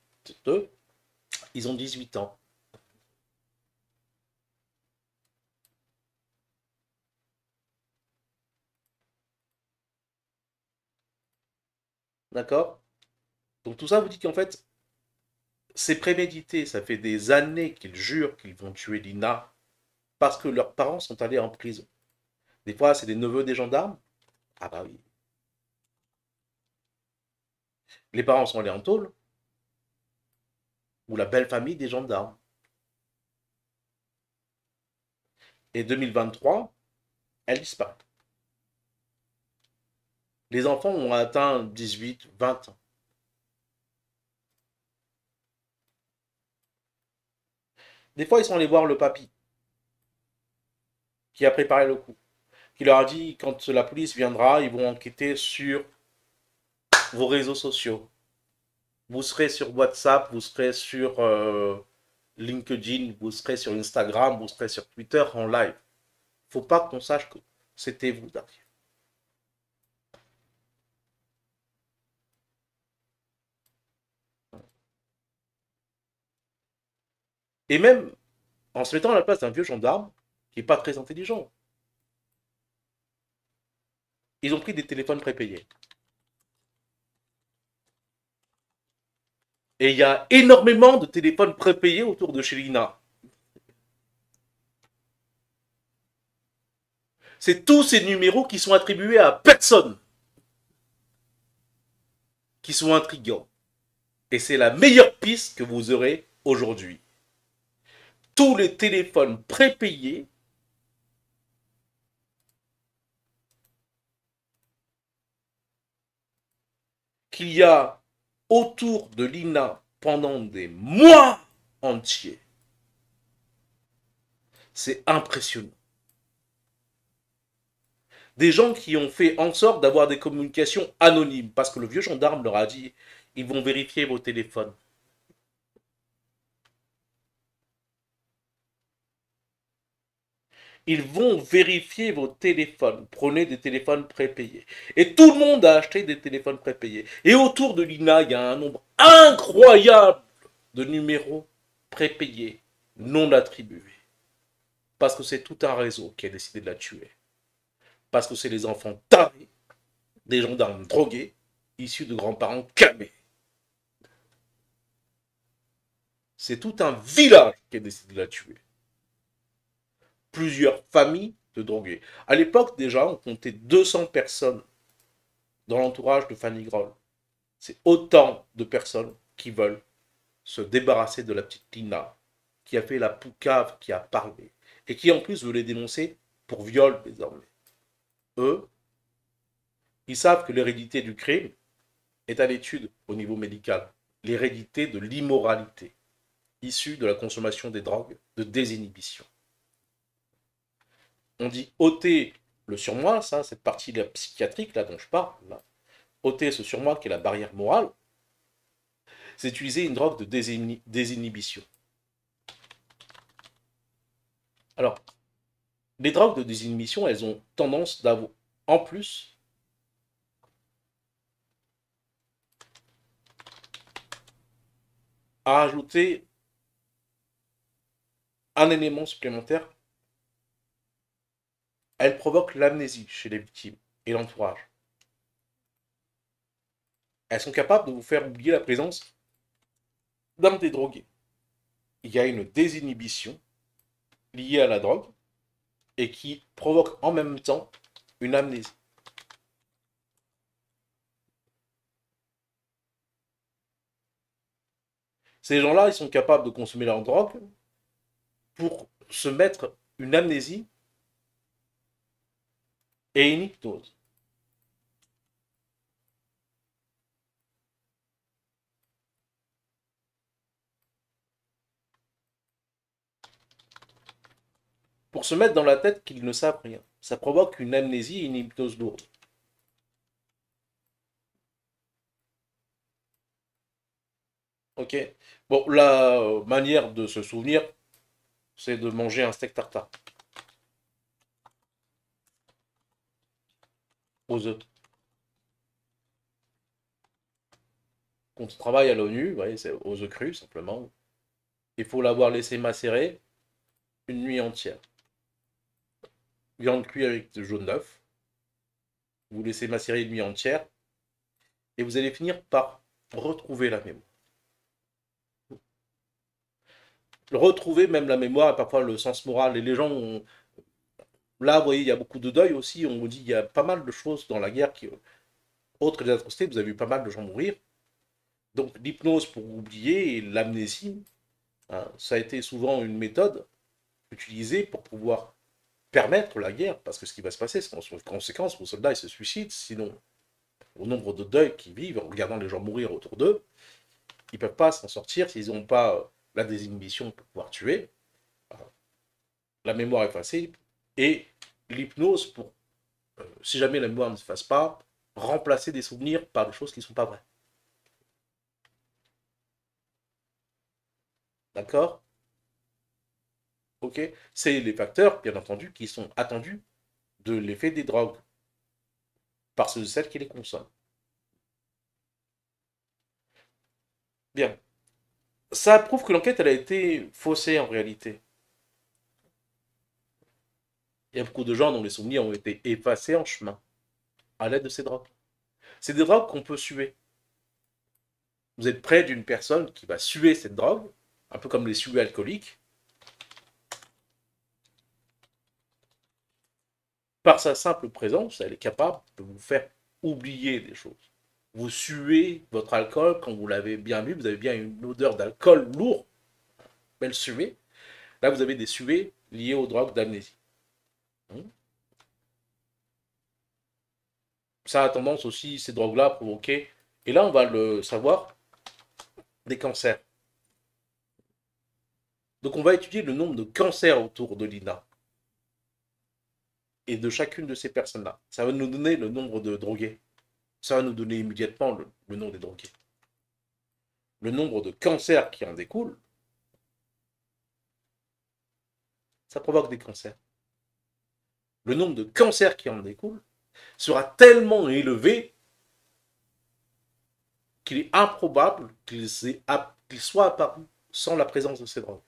ils ont 18 ans. D'accord Donc tout ça vous dit qu'en fait, c'est prémédité. Ça fait des années qu'ils jurent qu'ils vont tuer Lina parce que leurs parents sont allés en prison. Des fois, c'est des neveux des gendarmes. Ah bah oui. Les parents sont allés en tôle. Ou la belle famille des gendarmes. Et 2023, elle disparaît. Les enfants ont atteint 18, 20 ans. Des fois, ils sont allés voir le papy qui a préparé le coup, qui leur a dit quand la police viendra, ils vont enquêter sur vos réseaux sociaux. Vous serez sur WhatsApp, vous serez sur euh, LinkedIn, vous serez sur Instagram, vous serez sur Twitter en live. Faut pas qu'on sache que c'était vous derrière. Et même en se mettant à la place d'un vieux gendarme qui n'est pas très intelligent. Ils ont pris des téléphones prépayés. Et il y a énormément de téléphones prépayés autour de chez C'est tous ces numéros qui sont attribués à personne qui sont intrigants. Et c'est la meilleure piste que vous aurez aujourd'hui tous les téléphones prépayés qu'il y a autour de l'INA pendant des mois entiers. C'est impressionnant. Des gens qui ont fait en sorte d'avoir des communications anonymes, parce que le vieux gendarme leur a dit, ils vont vérifier vos téléphones. Ils vont vérifier vos téléphones. Prenez des téléphones prépayés. Et tout le monde a acheté des téléphones prépayés. Et autour de l'INA, il y a un nombre incroyable de numéros prépayés, non attribués. Parce que c'est tout un réseau qui a décidé de la tuer. Parce que c'est les enfants tarés, des gendarmes drogués, issus de grands-parents camés. C'est tout un village qui a décidé de la tuer plusieurs familles de drogués. À l'époque, déjà, on comptait 200 personnes dans l'entourage de Fanny Groll. C'est autant de personnes qui veulent se débarrasser de la petite Tina, qui a fait la poucave, qui a parlé, et qui en plus voulait dénoncer pour viol désormais. Eux, ils savent que l'hérédité du crime est à l'étude au niveau médical, l'hérédité de l'immoralité, issue de la consommation des drogues, de désinhibition on dit ôter le surmoi, ça, cette partie psychiatrique là dont je parle, ôter ce surmoi qui est la barrière morale, c'est utiliser une drogue de désinhibition. Alors, les drogues de désinhibition, elles ont tendance d'avoir en plus à ajouter un élément supplémentaire elles provoque l'amnésie chez les victimes et l'entourage. Elles sont capables de vous faire oublier la présence d'un des drogués. Il y a une désinhibition liée à la drogue et qui provoque en même temps une amnésie. Ces gens-là, ils sont capables de consommer leur drogue pour se mettre une amnésie une todo. Pour se mettre dans la tête qu'ils ne savent rien. Ça provoque une amnésie et une hypnose lourde. Ok. Bon, la manière de se souvenir, c'est de manger un steak tartare. aux autres. Quand on travaille à l'ONU, c'est aux œufs crus simplement, il faut l'avoir laissé macérer une nuit entière. Viande cuite avec du jaune d'œuf. Vous laissez macérer une nuit entière. Et vous allez finir par retrouver la mémoire. Retrouver même la mémoire et parfois le sens moral. Et les gens ont, là, vous voyez, il y a beaucoup de deuil aussi. On vous dit, il y a pas mal de choses dans la guerre qui, autres que les atrocités, vous avez vu pas mal de gens mourir. Donc l'hypnose pour oublier l'amnésie, hein, ça a été souvent une méthode utilisée pour pouvoir permettre la guerre, parce que ce qui va se passer, c'est qu'en conséquence, vos soldats ils se suicident, sinon, au nombre de deuils qu'ils vivent, en regardant les gens mourir autour d'eux, ils ne peuvent pas s'en sortir s'ils n'ont pas euh, la désinhibition pour pouvoir tuer, la mémoire est effacée, et l'hypnose, pour, euh, si jamais la mémoire ne se fasse pas, remplacer des souvenirs par des choses qui ne sont pas vraies. D'accord Ok C'est les facteurs, bien entendu, qui sont attendus de l'effet des drogues par ceux de celles qui les consomment. Bien. Ça prouve que l'enquête, elle a été faussée en réalité. Il y a beaucoup de gens dont les souvenirs ont été effacés en chemin à l'aide de ces drogues. C'est des drogues qu'on peut suer. Vous êtes près d'une personne qui va suer cette drogue, un peu comme les suées alcooliques. Par sa simple présence, elle est capable de vous faire oublier des choses. Vous suez votre alcool quand vous l'avez bien bu, vous avez bien une odeur d'alcool lourd, elle suée. Là, vous avez des suées liées aux drogues d'amnésie. Mmh. Ça a tendance aussi, ces drogues-là, à provoquer, et là on va le savoir, des cancers. Donc on va étudier le nombre de cancers autour de l'INA et de chacune de ces personnes-là. Ça va nous donner le nombre de drogués. Ça va nous donner immédiatement le, nombre nom des drogués. Le nombre de cancers qui en découlent, ça provoque des cancers le nombre de cancers qui en découlent sera tellement élevé qu'il est improbable qu'il soit apparu sans la présence de ces drogues.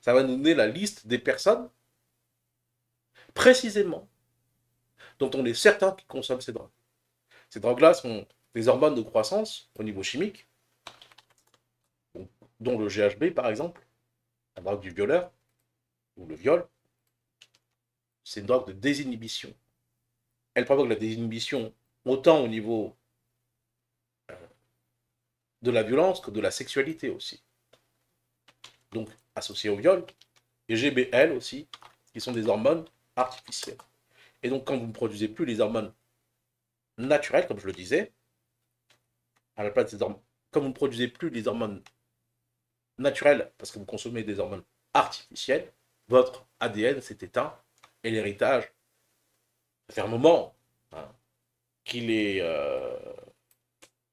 Ça va nous donner la liste des personnes précisément dont on est certain qu'ils consomment ces drogues. Ces drogues-là sont des hormones de croissance au niveau chimique, dont le GHB par exemple, la drogue du violeur, ou le viol, c'est une drogue de désinhibition. Elle provoque la désinhibition autant au niveau euh, de la violence que de la sexualité aussi. Donc, associée au viol, et GBL aussi, qui sont des hormones artificielles. Et donc, quand vous ne produisez plus les hormones naturelles, comme je le disais, à la place des hormones, comme vous ne produisez plus les hormones naturelles parce que vous consommez des hormones artificielles, votre ADN s'est éteint et l'héritage, À moment hein, qu'il est euh,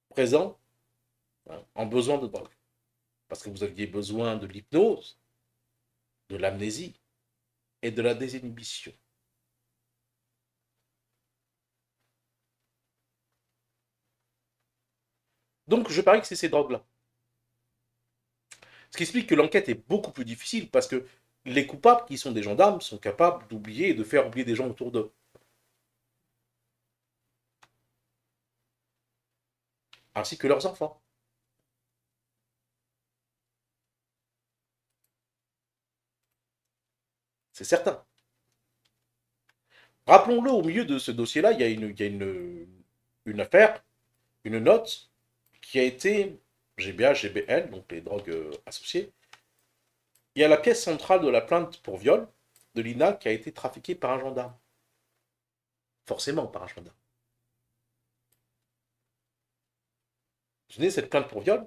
présent hein, en besoin de drogue. Parce que vous aviez besoin de l'hypnose, de l'amnésie et de la désinhibition. Donc je parie que c'est ces drogues-là. Ce qui explique que l'enquête est beaucoup plus difficile parce que les coupables, qui sont des gendarmes, sont capables d'oublier et de faire oublier des gens autour d'eux. Ainsi que leurs enfants. C'est certain. Rappelons-le, au milieu de ce dossier-là, il y a, une, affaire, une note qui a été GBA, GBN, donc les drogues euh, associées, il y a la pièce centrale de la plainte pour viol de Lina qui a été trafiquée par un gendarme. Forcément par un gendarme. Vous cette plainte pour viol,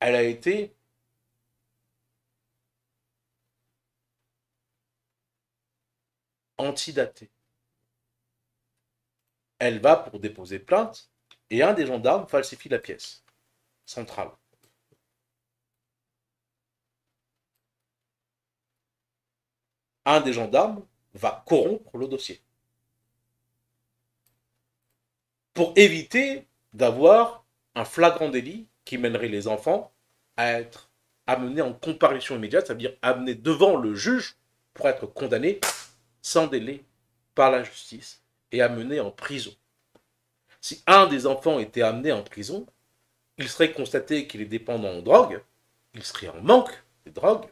elle a été antidatée. Elle va pour déposer plainte et un des gendarmes falsifie la pièce centrale. un des gendarmes va corrompre le dossier. Pour éviter d'avoir un flagrant délit qui mènerait les enfants à être amenés en comparution immédiate, c'est-à-dire amenés devant le juge pour être condamnés sans délai par la justice et amenés en prison. Si un des enfants était amené en prison, il serait constaté qu'il est dépendant en drogue, il serait en manque de drogue,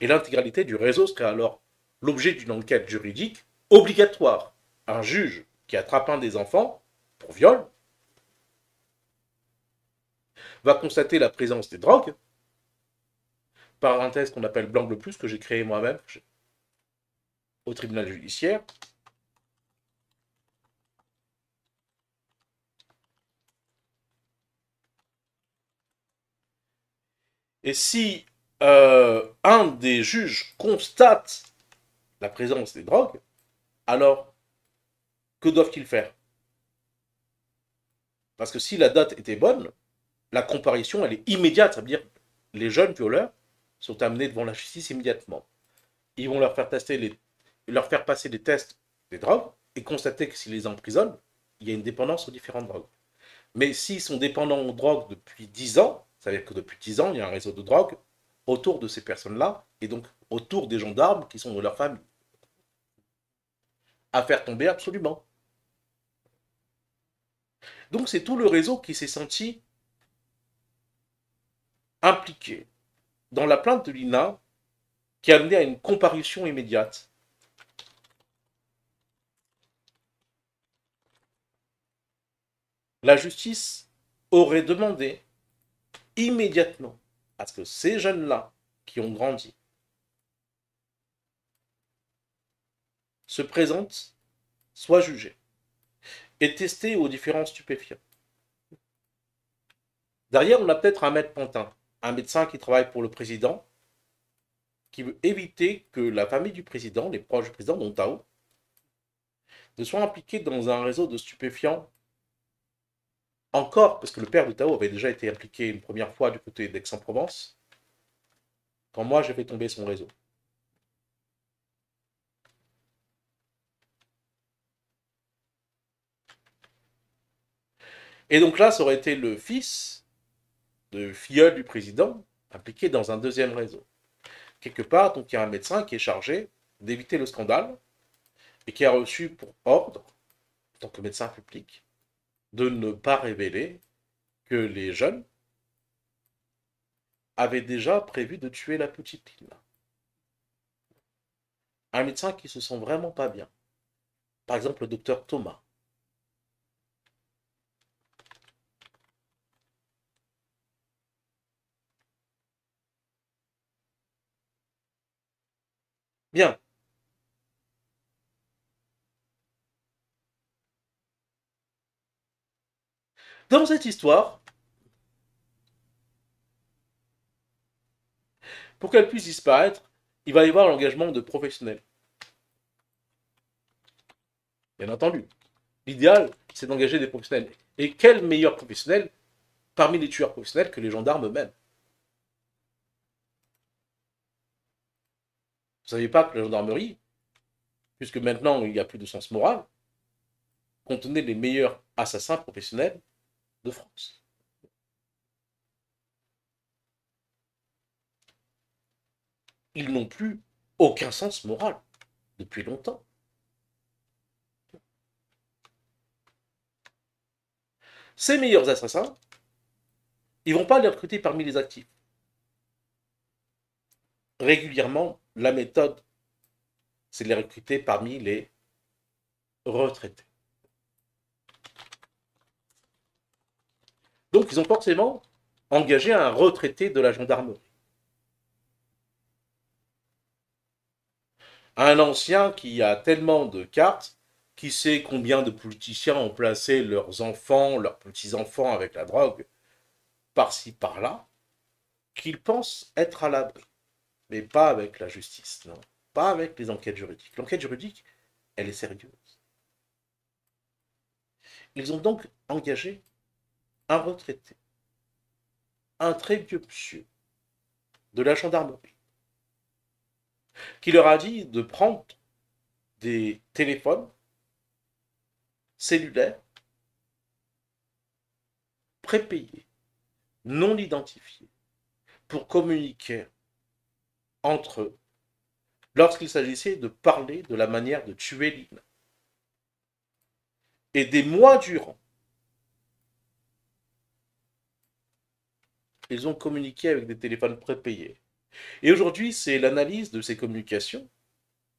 et l'intégralité du réseau sera alors l'objet d'une enquête juridique obligatoire. Un juge qui attrape un des enfants pour viol va constater la présence des drogues par qu'on appelle Blanc le Plus, que j'ai créé moi-même au tribunal judiciaire. Et si euh, un des juges constate la présence des drogues, alors que doivent-ils faire Parce que si la date était bonne, la comparution, elle est immédiate, c'est-à-dire les jeunes violeurs sont amenés devant la justice immédiatement. Ils vont leur faire, tester les, leur faire passer des tests des drogues et constater que s'ils les emprisonnent, il y a une dépendance aux différentes drogues. Mais s'ils sont dépendants aux drogues depuis 10 ans, c'est-à-dire que depuis 10 ans, il y a un réseau de drogues, autour de ces personnes-là, et donc autour des gendarmes qui sont de leur famille. À faire tomber absolument. Donc c'est tout le réseau qui s'est senti impliqué dans la plainte de l'INA qui a amené à une comparution immédiate. La justice aurait demandé immédiatement à ce que ces jeunes-là, qui ont grandi, se présentent, soient jugés et testés aux différents stupéfiants. Derrière, on a peut-être un maître Pantin, un médecin qui travaille pour le président, qui veut éviter que la famille du président, les proches du président, dont Tao, ne soient impliqués dans un réseau de stupéfiants encore, parce que le père de Tao avait déjà été impliqué une première fois du côté d'Aix-en-Provence, quand moi j'avais tombé son réseau. Et donc là, ça aurait été le fils de filleul du président impliqué dans un deuxième réseau. Quelque part, donc il y a un médecin qui est chargé d'éviter le scandale et qui a reçu pour ordre, en tant que médecin public, de ne pas révéler que les jeunes avaient déjà prévu de tuer la petite île. Un médecin qui se sent vraiment pas bien. Par exemple, le docteur Thomas. Bien. Dans cette histoire, pour qu'elle puisse disparaître, il va y avoir l'engagement de professionnels. Bien entendu. L'idéal, c'est d'engager des professionnels. Et quel meilleur professionnel parmi les tueurs professionnels que les gendarmes eux-mêmes Vous savez pas que la gendarmerie, puisque maintenant il n'y a plus de sens moral, contenait les meilleurs assassins professionnels de France. Ils n'ont plus aucun sens moral depuis longtemps. Ces meilleurs assassins, ils ne vont pas les recruter parmi les actifs. Régulièrement, la méthode, c'est de les recruter parmi les retraités. Donc ils ont forcément engagé un retraité de la gendarmerie. Un ancien qui a tellement de cartes, qui sait combien de politiciens ont placé leurs enfants, leurs petits-enfants avec la drogue, par-ci, par-là, qu'ils pensent être à l'abri. Mais pas avec la justice, non. Pas avec les enquêtes juridiques. L'enquête juridique, elle est sérieuse. Ils ont donc engagé un retraité, un très vieux monsieur de la gendarmerie, qui leur a dit de prendre des téléphones cellulaires prépayés, non identifiés, pour communiquer entre eux lorsqu'il s'agissait de parler de la manière de tuer l'île. Et des mois durant, ils ont communiqué avec des téléphones prépayés. Et aujourd'hui, c'est l'analyse de ces communications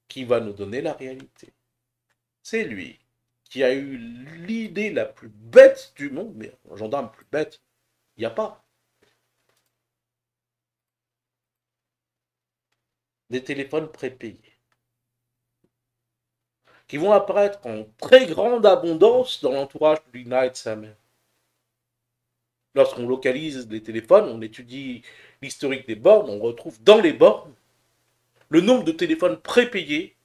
qui va nous donner la réalité. C'est lui qui a eu l'idée la plus bête du monde, mais un gendarme plus bête, il n'y a pas. Des téléphones prépayés qui vont apparaître en très grande abondance dans l'entourage de Lina sa mère. Lorsqu'on localise les téléphones, on étudie l'historique des bornes, on retrouve dans les bornes le nombre de téléphones prépayés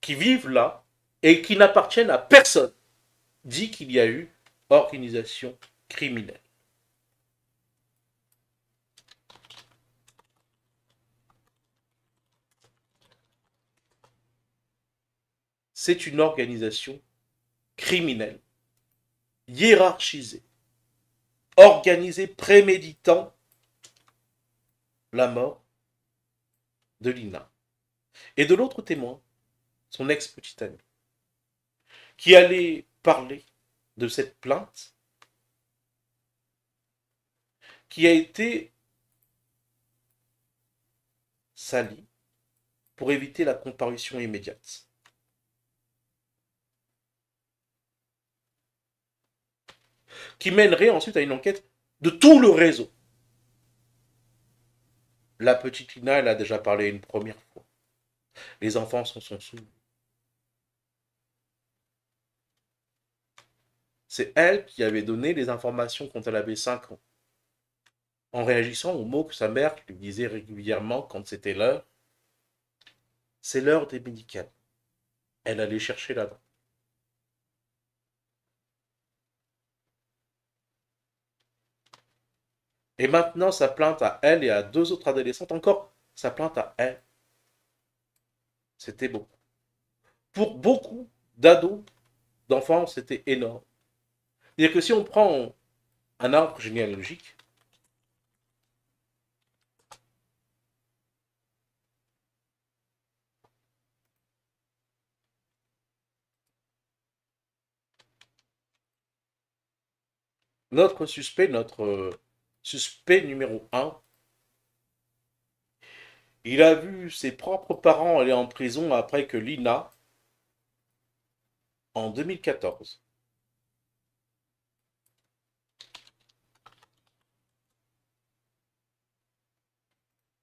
qui vivent là et qui n'appartiennent à personne, dit qu'il y a eu organisation criminelle. C'est une organisation criminelle, hiérarchisée, organisé, préméditant la mort de Lina. Et de l'autre témoin, son ex-petite amie, qui allait parler de cette plainte qui a été salie pour éviter la comparution immédiate. qui mènerait ensuite à une enquête de tout le réseau. La petite Lina, elle a déjà parlé une première fois. Les enfants sont sous. C'est elle qui avait donné les informations quand elle avait 5 ans. En réagissant aux mots que sa mère lui disait régulièrement quand c'était l'heure, c'est l'heure des médicaments. Elle allait chercher la drogue. Et maintenant, sa plainte à elle et à deux autres adolescentes encore, sa plainte à elle, c'était beau. Pour beaucoup d'ados, d'enfants, c'était énorme. C'est-à-dire que si on prend un arbre généalogique, notre suspect, notre euh, Suspect numéro 1. Il a vu ses propres parents aller en prison après que Lina, en 2014,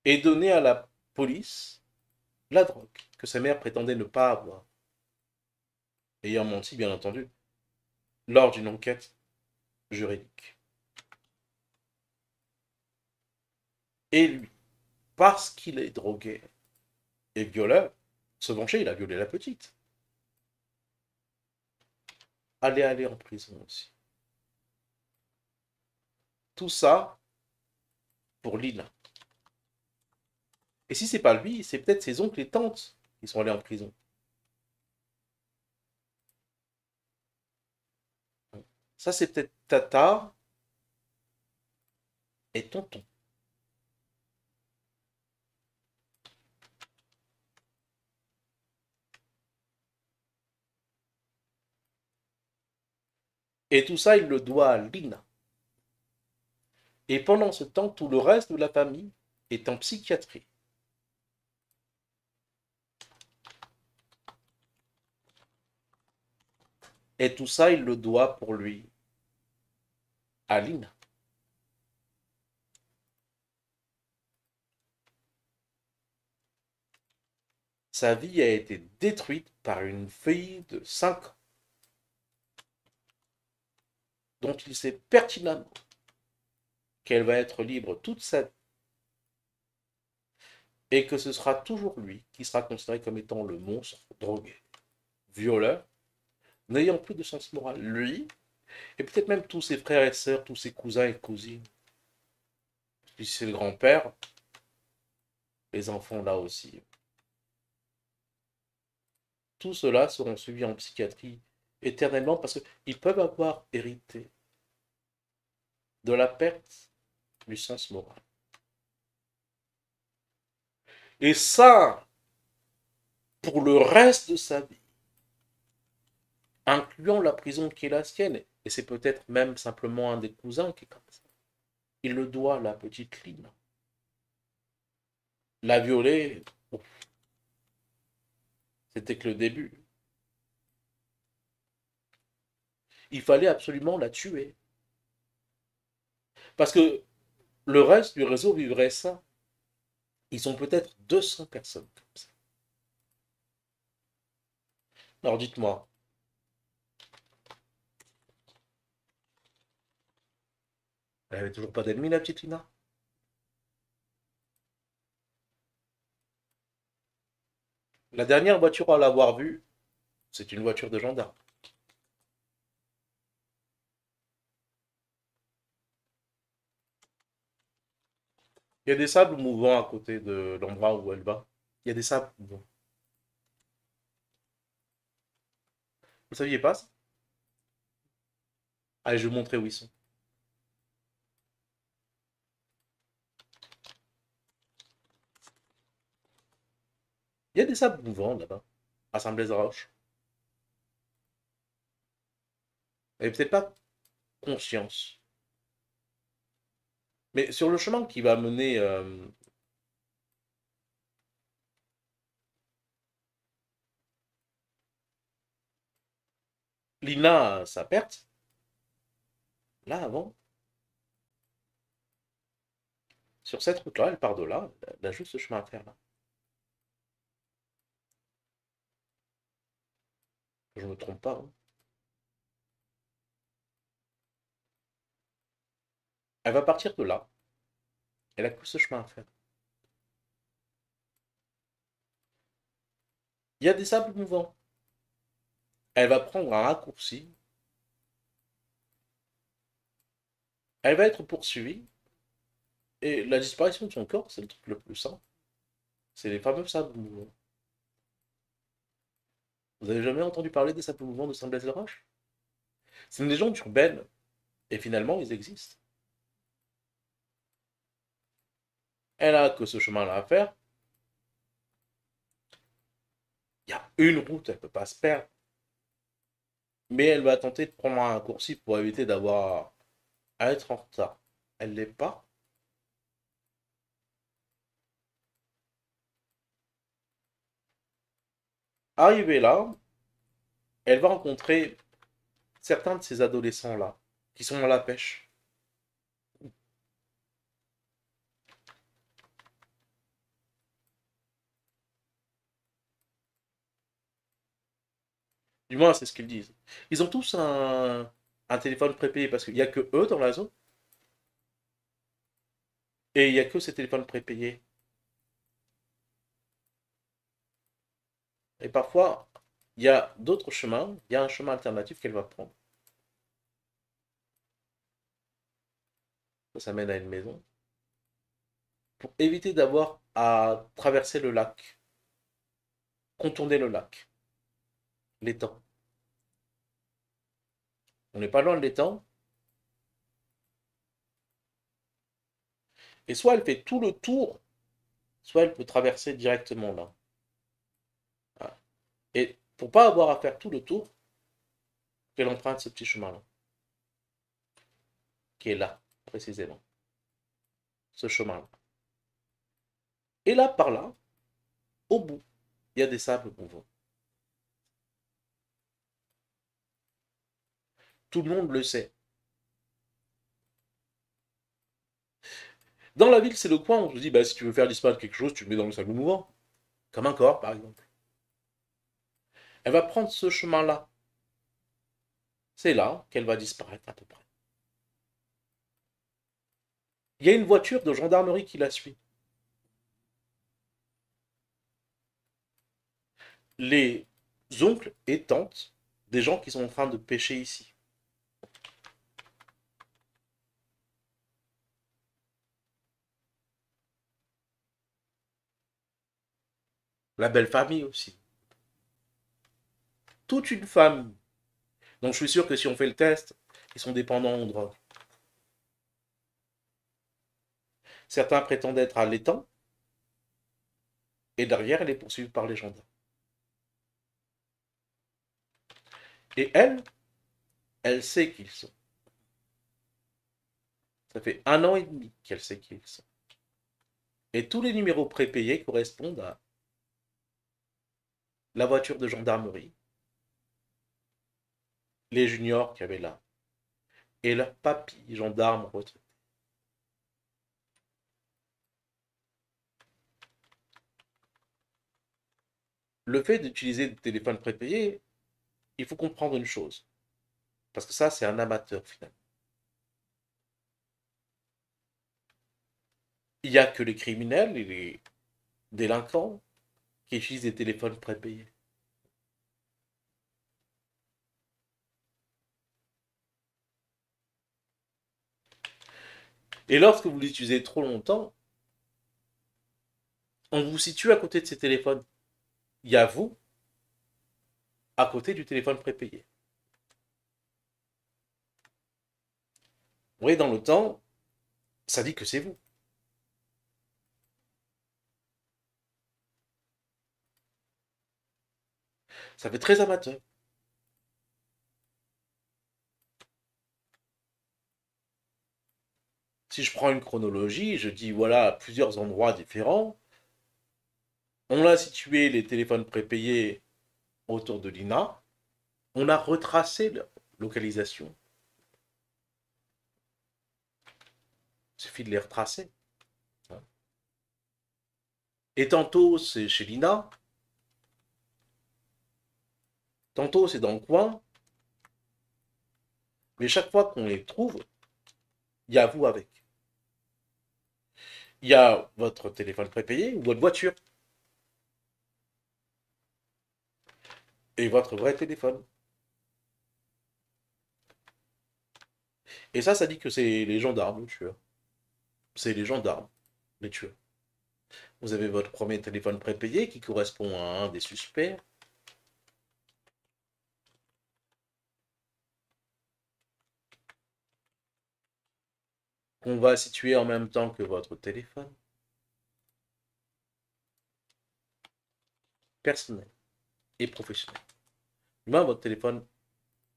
ait donné à la police la drogue que sa mère prétendait ne pas avoir, ayant menti bien entendu, lors d'une enquête juridique. Et lui, parce qu'il est drogué et violeur, se venger, il a violé la petite. Allez, aller en prison aussi. Tout ça pour Lila. Et si c'est pas lui, c'est peut-être ses oncles et tantes qui sont allés en prison. Ça, c'est peut-être Tata et Tonton. Et tout ça, il le doit à Lina. Et pendant ce temps, tout le reste de la famille est en psychiatrie. Et tout ça, il le doit pour lui à Lina. Sa vie a été détruite par une fille de 5 ans dont il sait pertinemment qu'elle va être libre toute sa vie et que ce sera toujours lui qui sera considéré comme étant le monstre drogué, violeur, n'ayant plus de sens moral, lui, et peut-être même tous ses frères et sœurs, tous ses cousins et cousines. Puis c'est le grand-père, les enfants là aussi. Tout cela seront suivis en psychiatrie éternellement parce qu'ils peuvent avoir hérité de la perte du sens moral. Et ça, pour le reste de sa vie, incluant la prison qui est la sienne, et c'est peut-être même simplement un des cousins qui est comme ça, il le doit la petite Lina. La violer, c'était que le début. il fallait absolument la tuer. Parce que le reste du réseau vivrait ça. Ils sont peut-être 200 personnes comme ça. Alors dites-moi, Elle n'avait toujours pas d'ennemis, la petite Lina La dernière voiture à l'avoir vue, c'est une voiture de gendarme. Il y a des sables mouvants à côté de l'endroit où elle va. Il y a des sables mouvants. Vous saviez pas ça Allez, je vais vous montrer où ils sont. Il y a des sables mouvants là-bas, à de roches. Vous peut-être pas conscience mais sur le chemin qui va mener. Euh, Lina, sa perte. Là, avant. Sur cette route-là, elle part de là. Elle juste ce chemin à faire là. Je me trompe pas. Hein. Elle va partir de là. Elle a que ce chemin à faire. Il y a des sables mouvants. Elle va prendre un raccourci. Elle va être poursuivie. Et la disparition de son corps, c'est le truc le plus simple. C'est les fameux sables mouvants. Vous avez jamais entendu parler des sables mouvants de saint blaise le roche C'est une légende urbaine. Et finalement, ils existent. elle a que ce chemin-là à faire. Il y a une route, elle ne peut pas se perdre. Mais elle va tenter de prendre un raccourci pour éviter d'avoir à être en retard. Elle ne l'est pas. Arrivée là, elle va rencontrer certains de ces adolescents-là qui sont à la pêche. Du moins, c'est ce qu'ils disent. Ils ont tous un, téléphone prépayé parce qu'il n'y a que eux dans la zone. Et il n'y a que ces téléphones prépayés. Et parfois, il y a d'autres chemins, il y a un chemin alternatif qu'elle va prendre. Ça, ça mène à une maison. Pour éviter d'avoir à traverser le lac, contourner le lac l'étang. On n'est pas loin de l'étang. Et soit elle fait tout le tour, soit elle peut traverser directement là. Et pour pas avoir à faire tout le tour, elle emprunte ce petit chemin-là. Qui est là, précisément. Ce chemin-là. Et là, par là, au bout, il y a des sables mouvants. Tout le monde le sait. Dans la ville, c'est le coin où on se dit, bah, si tu veux faire disparaître quelque chose, tu le mets dans le sac mouvant. Comme un corps, par exemple. Elle va prendre ce chemin-là. C'est là qu'elle va disparaître à peu près. Il y a une voiture de gendarmerie qui la suit. Les oncles et tantes des gens qui sont en train de pêcher ici. la belle famille aussi. Toute une femme. Donc je suis sûr que si on fait le test, ils sont dépendants en droit. Certains prétendent être à l'étang. Et derrière, elle est poursuivie par les gendarmes. Et elle, elle sait qu'ils sont. Ça fait un an et demi qu'elle sait qu'ils sont. Et tous les numéros prépayés correspondent à la voiture de gendarmerie, les juniors qui avaient là, et leur papy, gendarme retraité. Le fait d'utiliser des téléphones prépayés, il faut comprendre une chose. Parce que ça, c'est un amateur finalement. Il n'y a que les criminels et les délinquants qui utilisent des téléphones prépayés. Et lorsque vous l'utilisez trop longtemps, on vous situe à côté de ces téléphones. Il y a vous à côté du téléphone prépayé. Vous voyez, dans le temps, ça dit que c'est vous. Ça fait très amateur. Si je prends une chronologie, je dis voilà à plusieurs endroits différents. On a situé les téléphones prépayés autour de l'INA. On a retracé leur localisation. Il suffit de les retracer. Et tantôt, c'est chez l'INA, Tantôt, c'est dans le coin. Mais chaque fois qu'on les trouve, il y a vous avec. Il y a votre téléphone prépayé ou votre voiture. Et votre vrai téléphone. Et ça, ça dit que c'est les gendarmes, les tueurs. C'est les gendarmes, les tueurs. Vous avez votre premier téléphone prépayé qui correspond à un des suspects. on va situer en même temps que votre téléphone personnel et professionnel. Du ben, moins, votre téléphone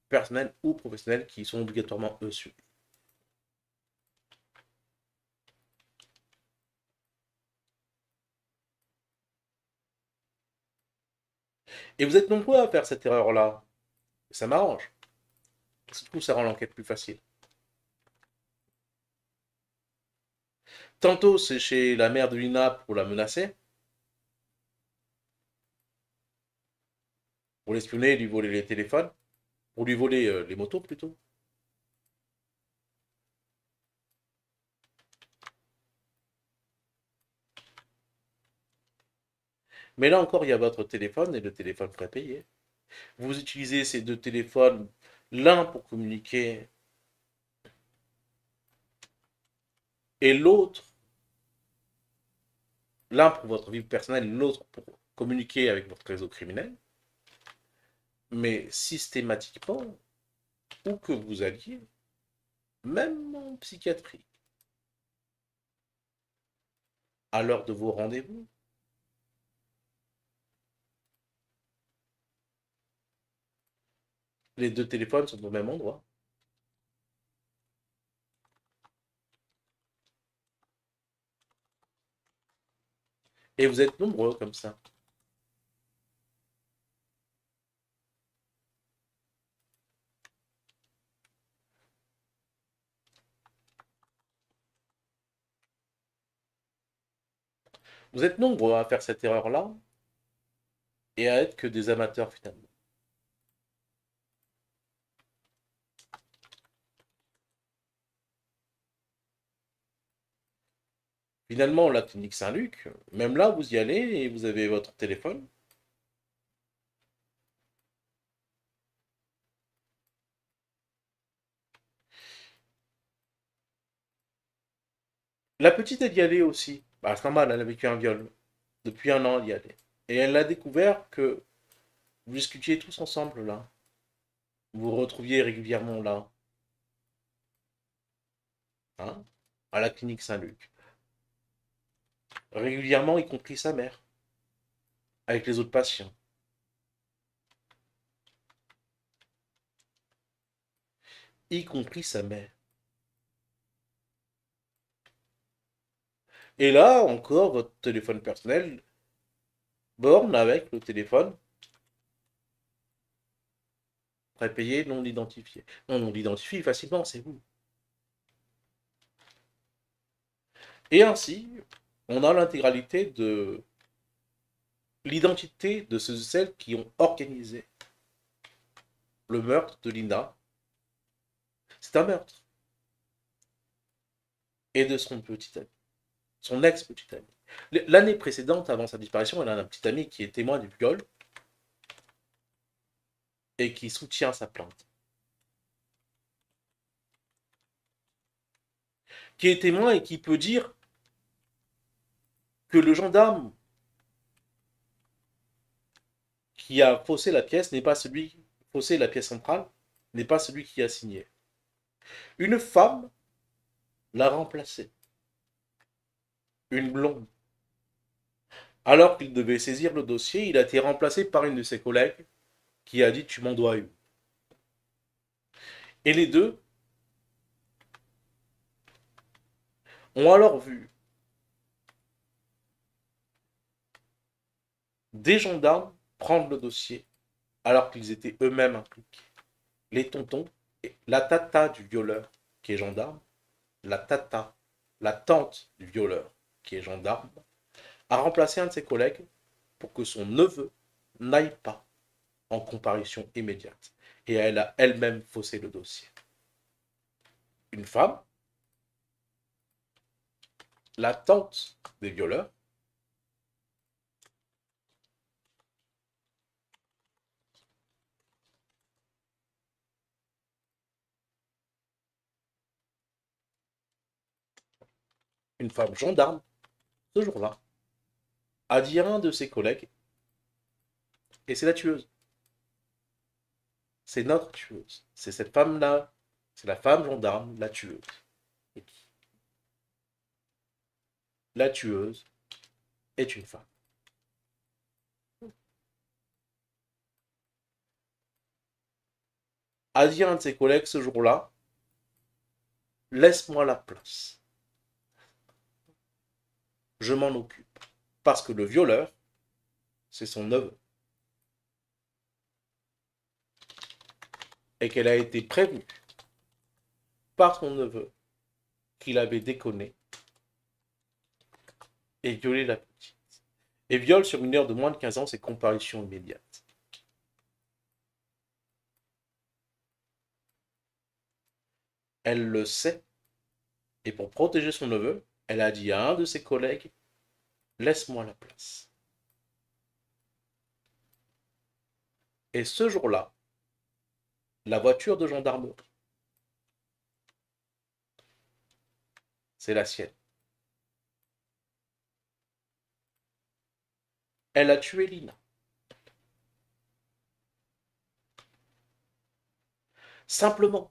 personnel ou professionnel qui sont obligatoirement eux Et vous êtes nombreux à faire cette erreur-là. Ça m'arrange. coup, ça rend l'enquête plus facile. Tantôt, c'est chez la mère de Lina pour la menacer. Pour l'espionner, lui voler les téléphones. Pour lui voler euh, les motos plutôt. Mais là encore, il y a votre téléphone et le téléphone prépayé. Vous utilisez ces deux téléphones, l'un pour communiquer et l'autre l'un pour votre vie personnelle, l'autre pour communiquer avec votre réseau criminel. Mais systématiquement, où que vous alliez, même en psychiatrie, à l'heure de vos rendez-vous, les deux téléphones sont au même endroit. Et vous êtes nombreux comme ça. Vous êtes nombreux à faire cette erreur-là et à être que des amateurs finalement. Finalement, la clinique Saint-Luc, même là, vous y allez et vous avez votre téléphone. La petite, elle y allait aussi. Bah, c'est elle a vécu un viol. Depuis un an, elle y allait. Et elle a découvert que vous discutiez tous ensemble là. Vous vous retrouviez régulièrement là. Hein à la clinique Saint-Luc régulièrement, y compris sa mère, avec les autres patients. Y compris sa mère. Et là, encore, votre téléphone personnel borne avec le téléphone prépayé non identifié. Non, on l'identifie facilement, c'est vous. Et ainsi, on a l'intégralité de l'identité de ceux et celles qui ont organisé le meurtre de Linda. C'est un meurtre. Et de son petit ami, son ex-petit ami. L'année précédente, avant sa disparition, elle a un petit ami qui est témoin du viol et qui soutient sa plainte. Qui est témoin et qui peut dire que le gendarme qui a faussé la pièce n'est pas celui faussé la pièce centrale n'est pas celui qui a signé. Une femme l'a remplacé. Une blonde. Alors qu'il devait saisir le dossier, il a été remplacé par une de ses collègues qui a dit tu m'en dois une. Et les deux ont alors vu des gendarmes prendre le dossier alors qu'ils étaient eux-mêmes impliqués. Les tontons, la tata du violeur qui est gendarme, la tata, la tante du violeur qui est gendarme, a remplacé un de ses collègues pour que son neveu n'aille pas en comparution immédiate. Et elle a elle-même faussé le dossier. Une femme, la tante des violeurs, une femme gendarme, ce jour-là, a dit à un de ses collègues, et c'est la tueuse. C'est notre tueuse. C'est cette femme-là. C'est la femme gendarme, la tueuse. la tueuse est une femme. À dit un de ses collègues ce jour-là, laisse-moi la place je m'en occupe. Parce que le violeur, c'est son neveu. Et qu'elle a été prévenue par son neveu qu'il avait déconné et violé la petite. Et viol sur une heure de moins de 15 ans, c'est comparution immédiate. Elle le sait. Et pour protéger son neveu, elle a dit à un de ses collègues, laisse-moi la place. Et ce jour-là, la voiture de gendarmerie, c'est la sienne. Elle a tué Lina. Simplement.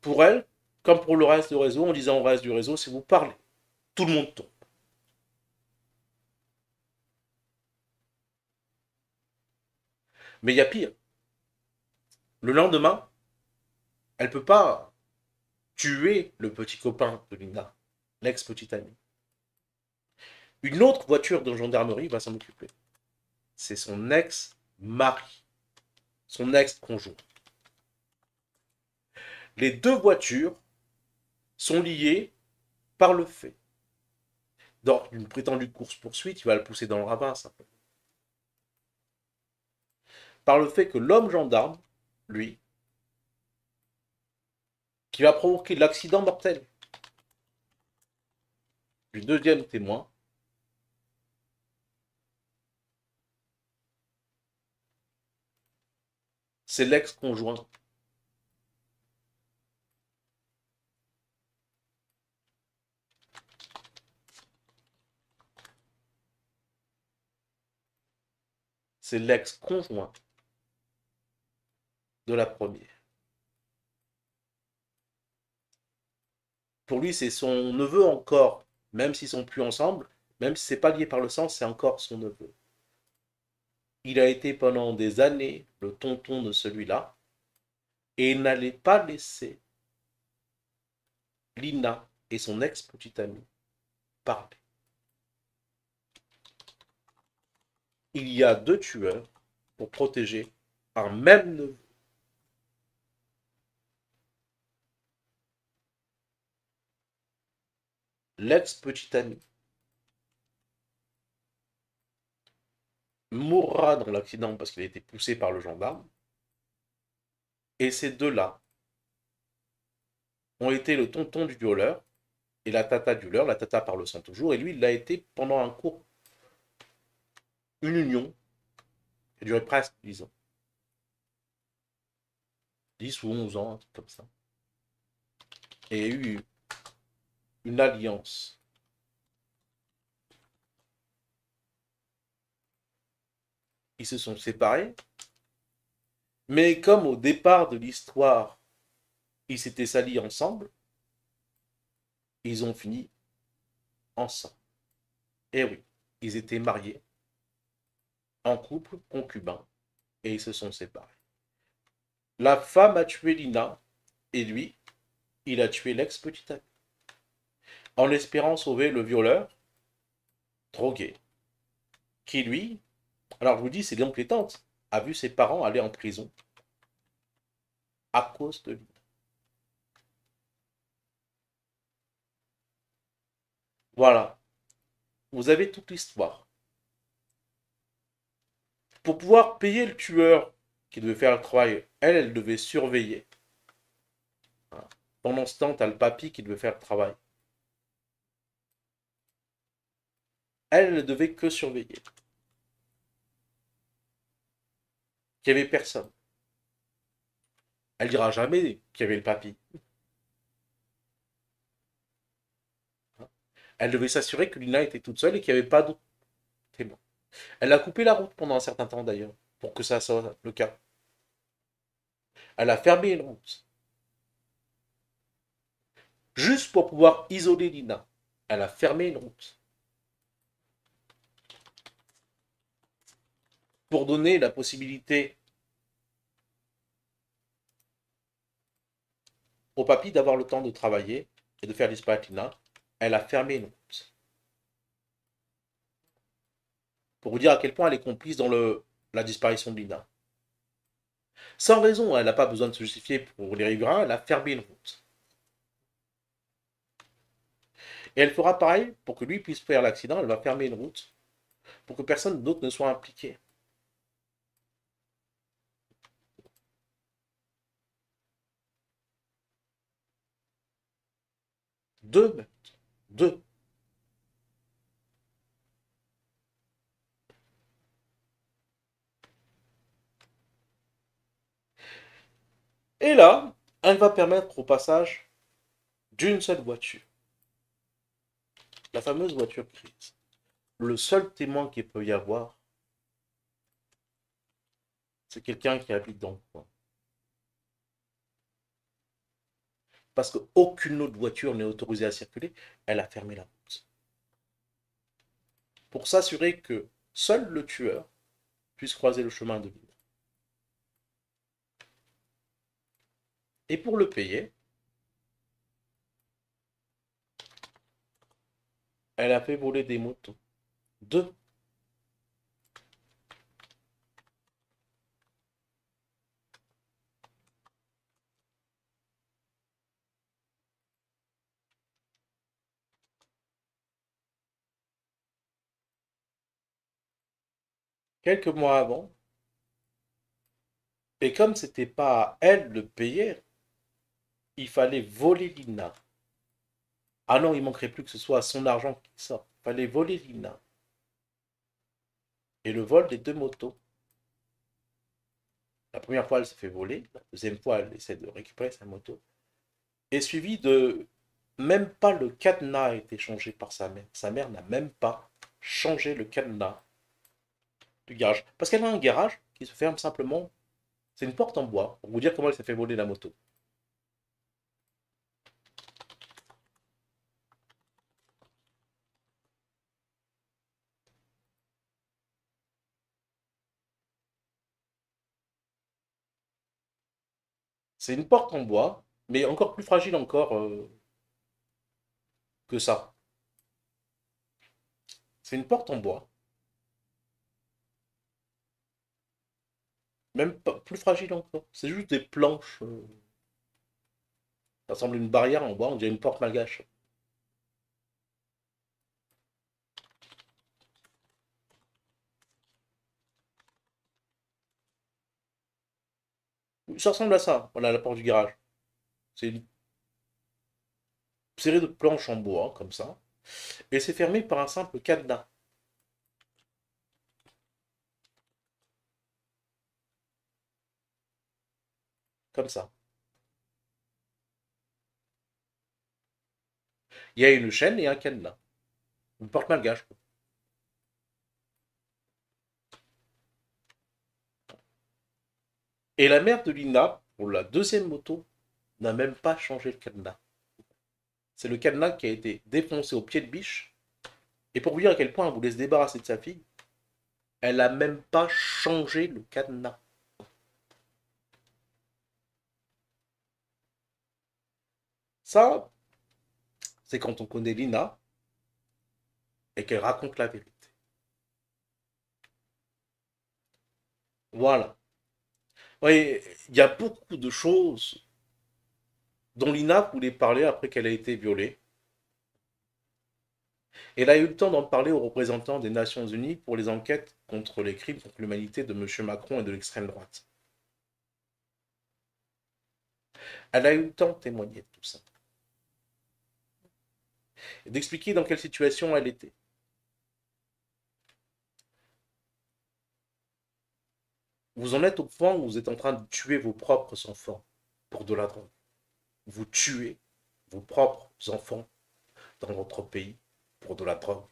Pour elle, comme pour le reste du réseau, en disant au reste du réseau, si vous parlez tout le monde tombe. Mais il y a pire. Le lendemain, elle peut pas tuer le petit copain de Linda, l'ex-petite amie. Une autre voiture de gendarmerie va s'en occuper. C'est son ex-mari, son ex-conjoint. Les deux voitures sont liées par le fait dans une prétendue course-poursuite, il va le pousser dans le ravin, ça. Par le fait que l'homme gendarme, lui, qui va provoquer l'accident mortel du deuxième témoin, c'est l'ex-conjoint c'est l'ex-conjoint de la première. Pour lui, c'est son neveu encore, même s'ils sont plus ensemble, même si n'est pas lié par le sang, c'est encore son neveu. Il a été pendant des années le tonton de celui-là, et il n'allait pas laisser Lina et son ex-petite amie parler. il y a deux tueurs pour protéger un même neveu. L'ex-petit ami mourra dans l'accident parce qu'il a été poussé par le gendarme. Et ces deux-là ont été le tonton du violeur et la tata du violeur La tata parle sans toujours. Et lui, il l'a été pendant un court une union qui a duré presque 10 ans. 10 ou 11 ans, un truc comme ça. Et il y a eu une alliance. Ils se sont séparés. Mais comme au départ de l'histoire, ils s'étaient salis ensemble, ils ont fini ensemble. Et eh oui, ils étaient mariés en couple concubin et ils se sont séparés. La femme a tué Lina et lui, il a tué l'ex-petite amie. En espérant sauver le violeur, drogué, qui lui, alors je vous dis, c'est donc a vu ses parents aller en prison à cause de Lina. Voilà. Vous avez toute l'histoire. Pour pouvoir payer le tueur qui devait faire le travail, elle, elle devait surveiller. Pendant ce temps, tu as le papy qui devait faire le travail. Elle ne devait que surveiller. Qu'il n'y avait personne. Elle dira jamais qu'il y avait le papy. Hein? Elle devait s'assurer que Lina était toute seule et qu'il n'y avait pas d'autres elle a coupé la route pendant un certain temps d'ailleurs, pour que ça soit le cas. Elle a fermé une route. Juste pour pouvoir isoler Lina. Elle a fermé une route. Pour donner la possibilité au papy d'avoir le temps de travailler et de faire disparaître Lina, elle a fermé une route. pour vous dire à quel point elle est complice dans le, la disparition de Lina. Sans raison, hein, elle n'a pas besoin de se justifier pour les riverains, elle a fermé une route. Et elle fera pareil pour que lui puisse faire l'accident, elle va fermer une route pour que personne d'autre ne soit impliqué. Deux Deux. Et là, elle va permettre au passage d'une seule voiture. La fameuse voiture crise. Le seul témoin qu'il peut y avoir, c'est quelqu'un qui habite dans le coin. Parce qu'aucune autre voiture n'est autorisée à circuler, elle a fermé la route. Pour s'assurer que seul le tueur puisse croiser le chemin de vie. Et pour le payer, elle a fait brûler des moutons. Deux. quelques mois avant. Et comme c'était pas à elle de payer, il fallait voler l'INA. Ah non, il manquerait plus que ce soit son argent qui sort. Il fallait voler l'INA. Et le vol des deux motos. La première fois, elle se fait voler. La deuxième fois, elle essaie de récupérer sa moto. Et suivi de... Même pas le cadenas a été changé par sa mère. Sa mère n'a même pas changé le cadenas du garage. Parce qu'elle a un garage qui se ferme simplement. C'est une porte en bois, pour vous dire comment elle s'est fait voler la moto. C'est une porte en bois, mais encore plus fragile encore euh, que ça. C'est une porte en bois. Même plus fragile encore. C'est juste des planches. Euh. Ça ressemble à une barrière en bois, on dirait une porte malgache. ça ressemble à ça, voilà, la porte du garage. C'est une série de planches en bois, hein, comme ça, et c'est fermé par un simple cadenas. Comme ça. Il y a une chaîne et un cadenas. Une porte malgache, quoi. Et la mère de Lina, pour la deuxième moto, n'a même pas changé le cadenas. C'est le cadenas qui a été défoncé au pied de biche. Et pour vous dire à quel point elle voulait se débarrasser de sa fille, elle n'a même pas changé le cadenas. Ça, c'est quand on connaît Lina et qu'elle raconte la vérité. Voilà. Oui, il y a beaucoup de choses dont Lina voulait parler après qu'elle a été violée. Elle a eu le temps d'en parler aux représentants des Nations Unies pour les enquêtes contre les crimes contre l'humanité de M. Macron et de l'extrême droite. Elle a eu le temps de témoigner de tout ça. D'expliquer dans quelle situation elle était. Vous en êtes au point où vous êtes en train de tuer vos propres enfants pour de la drogue. Vous tuez vos propres enfants dans votre pays pour de la drogue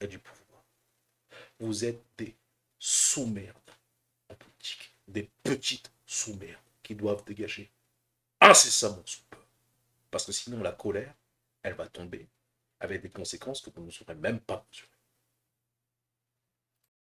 et du pouvoir. Vous êtes des sous-merdes en politique, des petites sous-merdes qui doivent dégager incessamment sous peur. Parce que sinon, la colère, elle va tomber avec des conséquences que vous ne saurez même pas